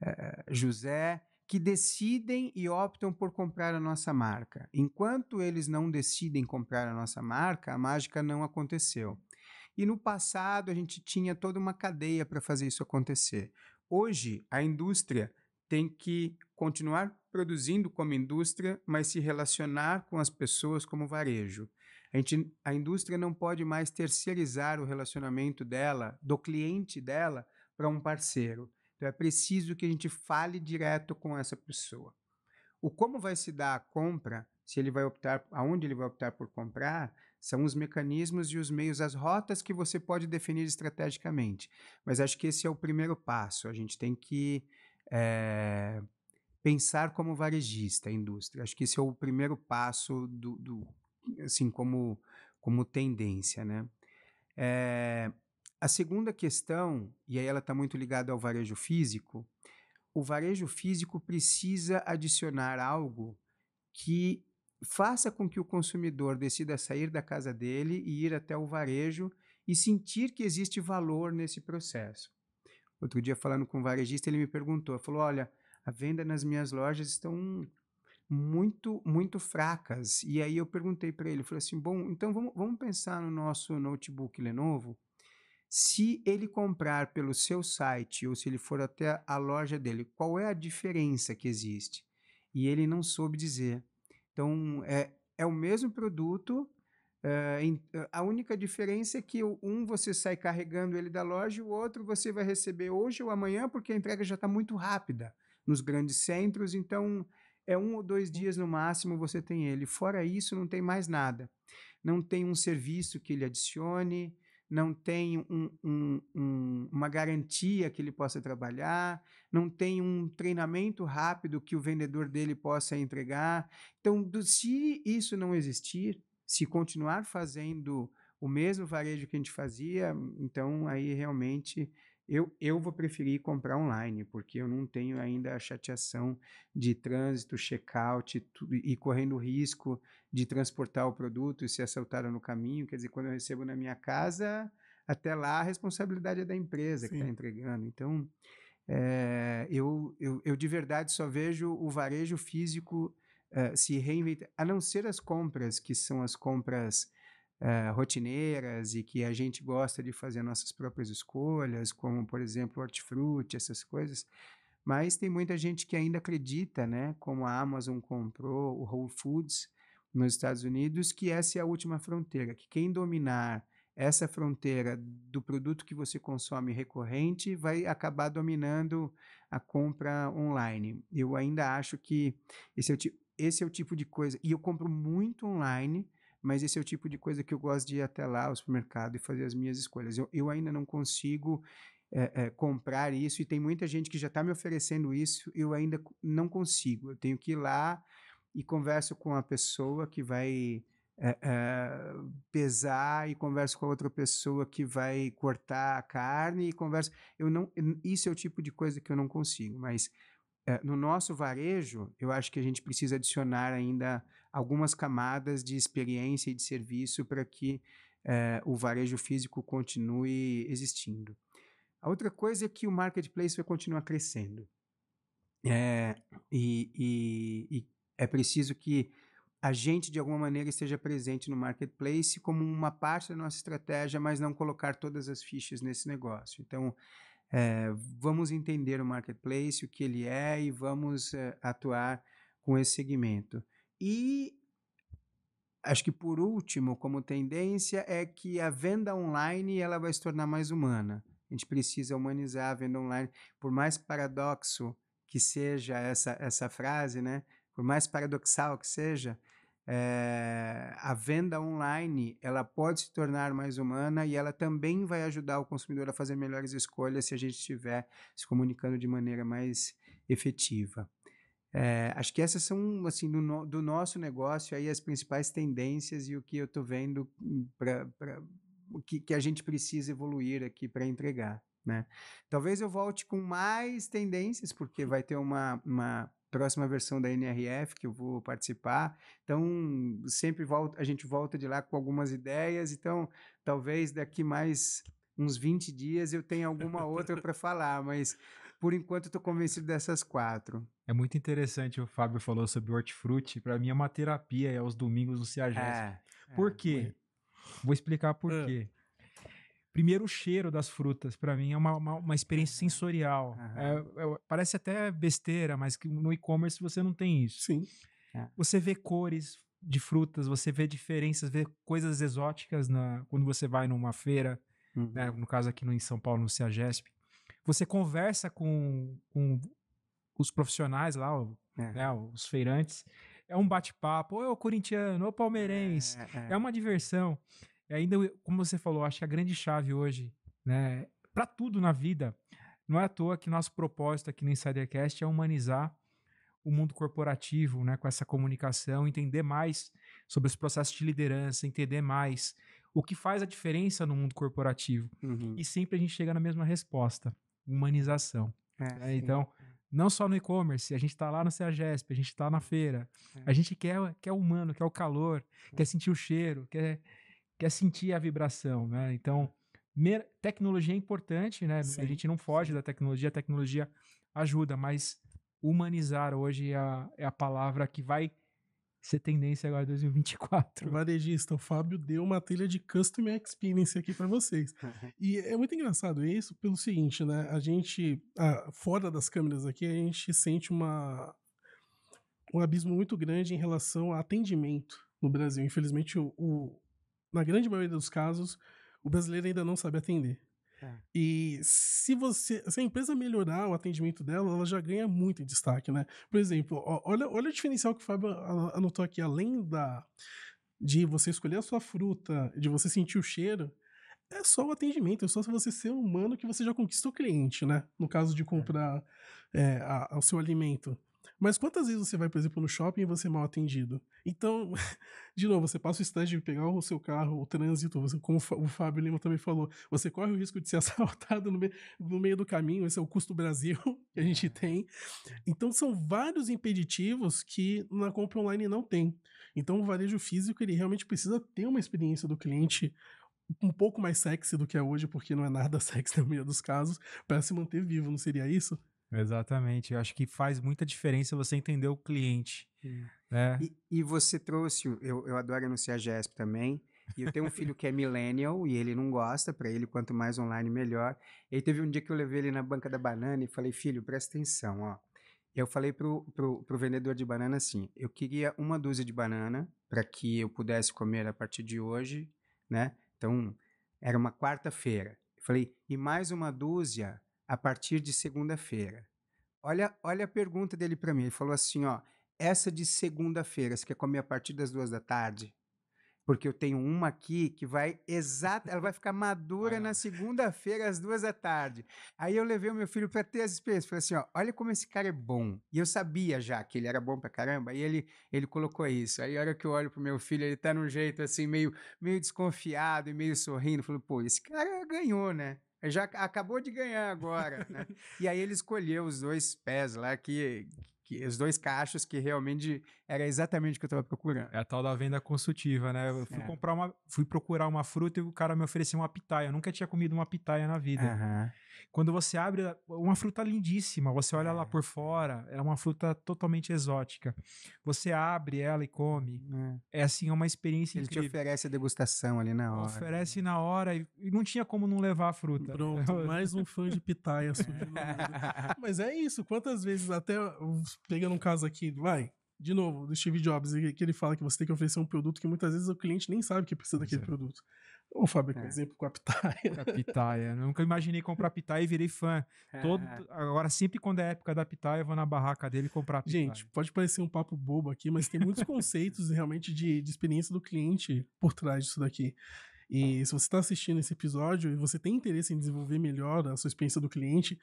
B: é, José, que decidem e optam por comprar a nossa marca. Enquanto eles não decidem comprar a nossa marca, a mágica não aconteceu. E no passado a gente tinha toda uma cadeia para fazer isso acontecer. Hoje a indústria tem que continuar produzindo como indústria, mas se relacionar com as pessoas como varejo. A, gente, a indústria não pode mais terceirizar o relacionamento dela, do cliente dela, para um parceiro. Então é preciso que a gente fale direto com essa pessoa. O como vai se dar a compra, se ele vai optar, aonde ele vai optar por comprar, são os mecanismos e os meios, as rotas que você pode definir estrategicamente. Mas acho que esse é o primeiro passo. A gente tem que é, pensar como varejista a indústria. Acho que esse é o primeiro passo do, do assim como como tendência, né? É, a segunda questão, e aí ela está muito ligada ao varejo físico, o varejo físico precisa adicionar algo que faça com que o consumidor decida sair da casa dele e ir até o varejo e sentir que existe valor nesse processo. Outro dia, falando com um varejista, ele me perguntou, falou, olha, a venda nas minhas lojas estão muito, muito fracas. E aí eu perguntei para ele, falei assim, bom, então vamos, vamos pensar no nosso notebook Lenovo. Se ele comprar pelo seu site ou se ele for até a loja dele, qual é a diferença que existe? E ele não soube dizer. Então, é, é o mesmo produto, é, a única diferença é que um você sai carregando ele da loja, o outro você vai receber hoje ou amanhã, porque a entrega já está muito rápida nos grandes centros, então é um ou dois dias no máximo você tem ele. Fora isso, não tem mais nada. Não tem um serviço que ele adicione, não tem um, um, um, uma garantia que ele possa trabalhar, não tem um treinamento rápido que o vendedor dele possa entregar. Então, do, se isso não existir, se continuar fazendo o mesmo varejo que a gente fazia, então aí realmente eu, eu vou preferir comprar online, porque eu não tenho ainda a chateação de trânsito, check-out e correndo risco de transportar o produto e ser assaltado no caminho. Quer dizer, quando eu recebo na minha casa, até lá a responsabilidade é da empresa tá Sim. que está entregando. Então, é, eu, eu, eu, de verdade só vejo o varejo físico uh, se reinventar, a não ser as compras, que são as compras eh, rotineiras e que a gente gosta de fazer nossas próprias escolhas, como, por exemplo, hortifruti, essas coisas. Mas tem muita gente que ainda acredita, né? Como a Amazon comprou o Whole Foods nos Estados Unidos, que essa é a última fronteira, que quem dominar essa fronteira do produto que você consome recorrente vai acabar dominando a compra online. Eu ainda acho que esse é o, esse é o tipo de coisa. E eu compro muito online mas esse é o tipo de coisa que eu gosto de ir até lá ao supermercado e fazer as minhas escolhas. Eu, eu ainda não consigo é, é, comprar isso e tem muita gente que já está me oferecendo isso, eu ainda não consigo. Eu tenho que ir lá e converso com a pessoa que vai é, pesar e converso com a outra pessoa que vai cortar a carne e converso. Eu não, isso é o tipo de coisa que eu não consigo, mas no nosso varejo, eu acho que a gente precisa adicionar ainda algumas camadas de experiência e de serviço para que eh, o varejo físico continue existindo. A outra coisa é que o marketplace vai continuar crescendo. É, e, e, e é preciso que a gente, de alguma maneira, esteja presente no marketplace como uma parte da nossa estratégia, mas não colocar todas as fichas nesse negócio. Então, é, vamos entender o marketplace, o que ele é e vamos é, atuar com esse segmento. E acho que por último, como tendência, é que a venda online ela vai se tornar mais humana. A gente precisa humanizar a venda online, por mais paradoxo que seja essa, essa frase, né? Por mais paradoxal que seja, é, a venda online ela pode se tornar mais humana e ela também vai ajudar o consumidor a fazer melhores escolhas se a gente estiver se comunicando de maneira mais efetiva. É, acho que essas são, assim, no, do nosso negócio, aí as principais tendências e o que eu estou vendo para que, que a gente precisa evoluir aqui para entregar. Né? Talvez eu volte com mais tendências, porque vai ter uma, uma próxima versão da NRF que eu vou participar. Então, sempre volta, a gente volta de lá com algumas ideias. Então, talvez daqui mais uns 20 dias eu tenha alguma outra para falar, mas por enquanto estou convencido dessas quatro.
A: É muito interessante o Fábio falou sobre hortifruti. Para mim é uma terapia, é aos domingos no Ciagés. É, por quê? Vou explicar por uh. quê. Primeiro, o cheiro das frutas, para mim, é uma, uma, uma experiência uhum. sensorial. Uhum. É, parece até besteira, mas que no e-commerce você não tem isso. Sim. É. Você vê cores de frutas, você vê diferenças, vê coisas exóticas na, quando você vai numa feira, né, uhum. né, no caso aqui no, em São Paulo, no Ciagesp. Você conversa com, com os profissionais lá, o, é. né, os feirantes. É um bate-papo, ou é o corintiano, ou palmeirense. É, é, uma diversão. E ainda, como você falou, acho que a grande chave hoje, né, para tudo na vida, não é à toa que nosso propósito aqui no Insidercast é humanizar o mundo corporativo, né, com essa comunicação, entender mais sobre os processos de liderança, entender mais o que faz a diferença no mundo corporativo. Uhum. E sempre a gente chega na mesma resposta: humanização. É, né, então, não só no e-commerce, a gente está lá no CEAGESP, a gente está na feira. É. A gente quer, quer o humano, quer o calor, é. quer sentir o cheiro, quer, quer sentir a vibração, né? Então, tecnologia é importante, né? Sim. A gente não foge da tecnologia, a tecnologia ajuda, mas humanizar hoje é a, é a palavra que vai ser tendência agora em 2024.
C: Varejista, o Fábio deu uma telha de Customer Experience aqui para vocês. E é muito engraçado isso pelo seguinte, né? A gente, ah, fora das câmeras aqui, a gente sente uma, um abismo muito grande em relação a atendimento no Brasil. Infelizmente, o, o na grande maioria dos casos, o brasileiro ainda não sabe atender. É. E se você, se a empresa melhorar o atendimento dela, ela já ganha muito em destaque, né? Por exemplo, olha, olha o diferencial que o Fábio anotou aqui, além da de você escolher a sua fruta, de você sentir o cheiro, é só o atendimento, é só se você ser humano que você já conquistou o cliente, né? No caso de é. comprar é, a, o seu alimento. Mas quantas vezes você vai, por exemplo, no shopping e você é mal atendido? Então, de novo, você passa o estágio de pegar o seu carro, o trânsito, você, como o Fábio Lima também falou, você corre o risco de ser assaltado no, me no meio do caminho, esse é o custo Brasil que a gente é. tem. Então, são vários impeditivos que na compra online não tem. Então, o varejo físico, ele realmente precisa ter uma experiência do cliente um pouco mais sexy do que é hoje, porque não é nada sexy
A: na maioria dos casos, para se manter vivo, não seria isso? Exatamente. Eu acho que faz muita diferença você entender o cliente. Né? E,
B: e, você trouxe, eu, eu adoro anunciar GESP também. E eu tenho um filho que é millennial e ele não gosta, para ele quanto mais online melhor. E aí teve um dia que eu levei ele na banca da banana e falei, filho, presta atenção, ó. Eu falei pro, pro, pro vendedor de banana assim, eu queria uma dúzia de banana para que eu pudesse comer a partir de hoje, né? Então, era uma quarta-feira. Falei, e mais uma dúzia a partir de segunda-feira. Olha, olha a pergunta dele para mim. Ele falou assim, ó, essa de segunda-feira, você quer comer a partir das duas da tarde? Porque eu tenho uma aqui que vai exata, ela vai ficar madura ah, na segunda-feira às duas da tarde. Aí eu levei o meu filho para ter as experiências, falei assim, ó, olha como esse cara é bom. E eu sabia já que ele era bom para caramba. E ele, ele colocou isso. Aí a hora que eu olho pro meu filho, ele tá num jeito assim meio, meio desconfiado e meio sorrindo, falou, pô, esse cara ganhou, né? Já acabou de ganhar agora, né? e aí ele escolheu os dois pés lá que, que os dois cachos que realmente era exatamente o que eu estava procurando.
A: É a tal da venda consultiva, né? Eu fui é. comprar uma, fui procurar uma fruta e o cara me ofereceu uma pitaia. Eu nunca tinha comido uma pitaia na vida. Uhum. Quando você abre uma fruta lindíssima, você olha é. lá por fora, é uma fruta totalmente exótica. Você abre ela e come. É, é assim, é uma experiência Ele incrível. te
B: oferece a degustação ali na hora.
A: Oferece na hora e, e não tinha como não levar a fruta. Pronto, mais um fã de pitaia subindo. Mas é isso, quantas vezes até
C: pegando um caso aqui, vai, de novo, do Steve Jobs, que ele fala que você tem que oferecer um produto que muitas vezes o cliente
A: nem sabe que precisa daquele é. produto. Ô, Fábio, por é. exemplo, com a pitaia. A pitaia. Nunca imaginei comprar pitaia e virei fã. É. Todo, agora, sempre quando é época da pitaia, eu vou na barraca dele comprar pitaia. Gente, pode parecer um papo bobo aqui, mas tem muitos conceitos realmente de, de experiência do cliente
C: por trás disso daqui. E se você está assistindo esse episódio e você tem interesse em desenvolver melhor a sua experiência do cliente,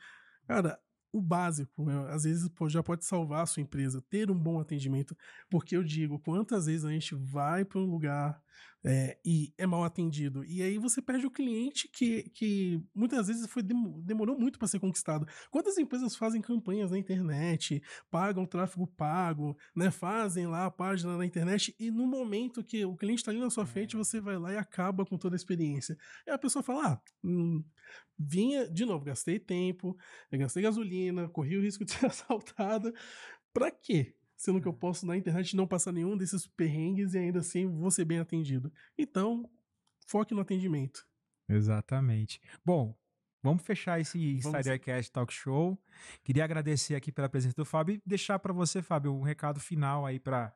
C: cara, o básico, né? às vezes pô, já pode salvar a sua empresa, ter um bom atendimento. Porque eu digo, quantas vezes a gente vai para um lugar é, e é mal atendido. E aí você perde o cliente que, que muitas vezes foi demorou muito para ser conquistado. Quantas empresas fazem campanhas na internet, pagam tráfego pago, né? Fazem lá a página na internet e no momento que o cliente está ali na sua é. frente, você vai lá e acaba com toda a experiência. E a pessoa fala: ah, hum, vinha, de novo, gastei tempo, gastei gasolina, corri o risco de ser assaltada. Pra quê? sendo que eu posso na internet não passar nenhum desses perrengues e ainda assim vou ser bem atendido.
A: Então, foque no atendimento. Exatamente. Bom, Vamos fechar esse StyderCast Talk Show. Queria agradecer aqui pela presença do Fábio e deixar para você, Fábio, um recado final aí para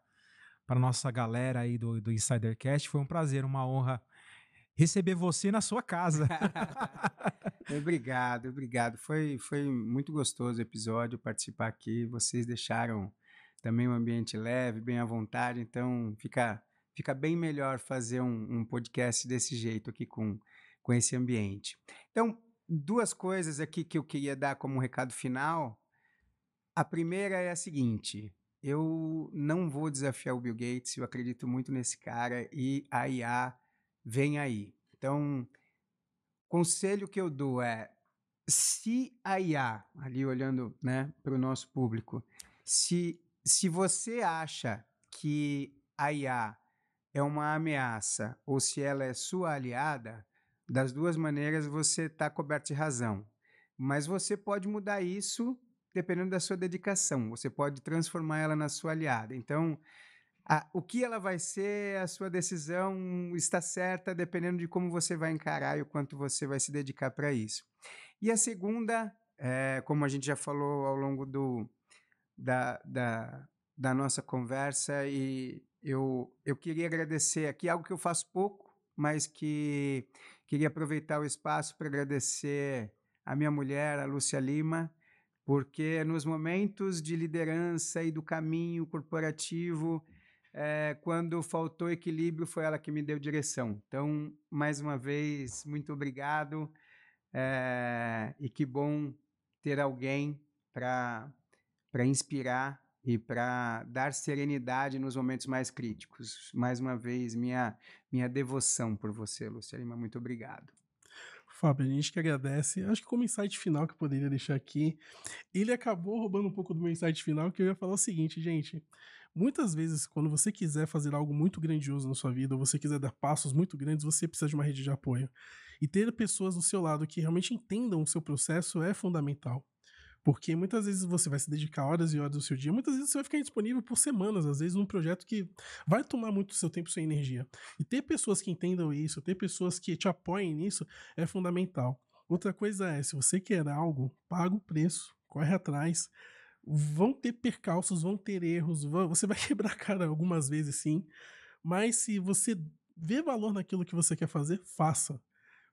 A: para nossa galera aí do, do InsiderCast. Foi um prazer, uma honra receber você na sua casa.
B: obrigado, obrigado. Foi, foi muito gostoso o episódio participar aqui. Vocês deixaram também um ambiente leve, bem à vontade, então fica, fica bem melhor fazer um, um podcast desse jeito aqui com, com esse ambiente. Então, duas coisas aqui que eu queria dar como recado final. A primeira é a seguinte: eu não vou desafiar o Bill Gates, eu acredito muito nesse cara e a IA vem aí. Então, conselho que eu dou é: se a IA, ali olhando né, para o nosso público, se se você acha que a IA é uma ameaça ou se ela é sua aliada, das duas maneiras você está coberto de razão. Mas você pode mudar isso dependendo da sua dedicação. Você pode transformar ela na sua aliada. Então, a, o que ela vai ser, a sua decisão está certa dependendo de como você vai encarar e o quanto você vai se dedicar para isso. E a segunda, é, como a gente já falou ao longo do, da, da, da nossa conversa e eu, eu queria agradecer aqui algo que eu faço pouco, mas que queria aproveitar o espaço para agradecer a minha mulher, a Lúcia Lima, porque nos momentos de liderança e do caminho corporativo, é, quando faltou equilíbrio, foi ela que me deu direção. Então, mais uma vez, muito obrigado é, e que bom ter alguém para para inspirar e para dar serenidade nos momentos mais críticos. Mais uma vez, minha, minha devoção por você, Lúcia Lima. Muito obrigado.
C: Fábio, a gente que agradece. Acho que como insight final que eu poderia deixar aqui, ele acabou roubando um pouco do meu insight final, que eu ia falar o seguinte, gente. Muitas vezes, quando você quiser fazer algo muito grandioso na sua vida, ou você quiser dar passos muito grandes, você precisa de uma rede de apoio. E ter pessoas do seu lado que realmente entendam o seu processo é fundamental. Porque muitas vezes você vai se dedicar horas e horas do seu dia, muitas vezes você vai ficar disponível por semanas, às vezes num projeto que vai tomar muito seu tempo e sua energia. E ter pessoas que entendam isso, ter pessoas que te apoiem nisso é fundamental. Outra coisa é, se você quer algo, paga o preço, corre atrás. Vão ter percalços, vão ter erros, vão, você vai quebrar a cara algumas vezes sim, mas se você vê valor naquilo que você quer fazer, faça.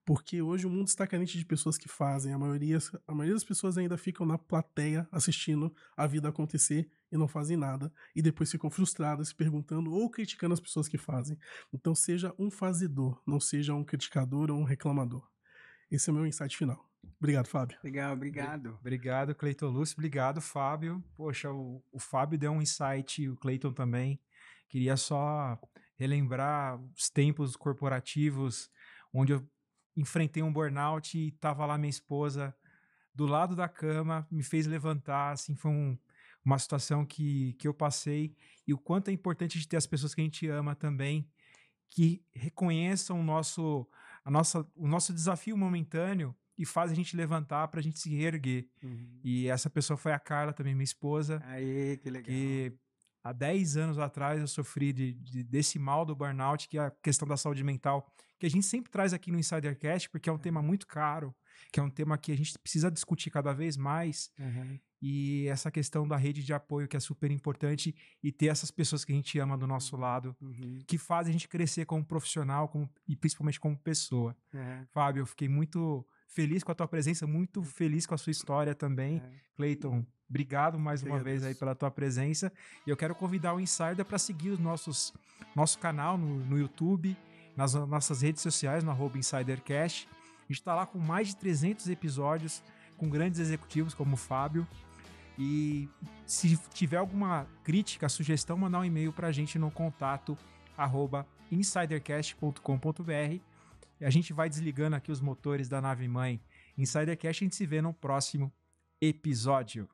C: Porque hoje o mundo está carente de pessoas que fazem. A maioria, a maioria das pessoas ainda ficam na plateia assistindo a vida acontecer e não fazem nada. E depois ficam frustradas, se perguntando ou criticando as pessoas que fazem. Então seja um fazedor, não seja um criticador ou um reclamador. Esse é o meu insight final.
A: Obrigado, Fábio. Legal, obrigado. Obrigado, Cleiton Lúcio. Obrigado, Fábio. Poxa, o, o Fábio deu um insight, o Cleiton também. Queria só relembrar os tempos corporativos onde eu enfrentei um burnout e tava lá minha esposa do lado da cama, me fez levantar, assim, foi um, uma situação que, que eu passei e o quanto é importante de ter as pessoas que a gente ama também que reconheçam o nosso, a nossa, o nosso desafio momentâneo e faz a gente levantar para a gente se reerguer. Uhum. E essa pessoa foi a Carla, também minha esposa. Aí, que legal. Que há 10 anos atrás eu sofri de, de, desse mal do burnout, que é a questão da saúde mental, que a gente sempre traz aqui no Insidercast, porque é um é. tema muito caro, que é um tema que a gente precisa discutir cada vez mais. Uhum. E essa questão da rede de apoio que é super importante e ter essas pessoas que a gente ama do nosso uhum. lado, uhum. que fazem a gente crescer como profissional como, e principalmente como pessoa. Uhum. Fábio, eu fiquei muito feliz com a tua presença, muito feliz com a sua história também. É. Cleiton, obrigado mais uma vez aí pela tua presença. E eu quero convidar o Insider para seguir os nossos, nosso canal no, no YouTube, nas nossas redes sociais, no arroba InsiderCast. A gente está lá com mais de 300 episódios, com grandes executivos como o Fábio. E se tiver alguma crítica, sugestão, mandar um e-mail para a gente no contato arroba insidercast.com.br e a gente vai desligando aqui os motores da nave mãe. Insidercast, a gente se vê no próximo episódio.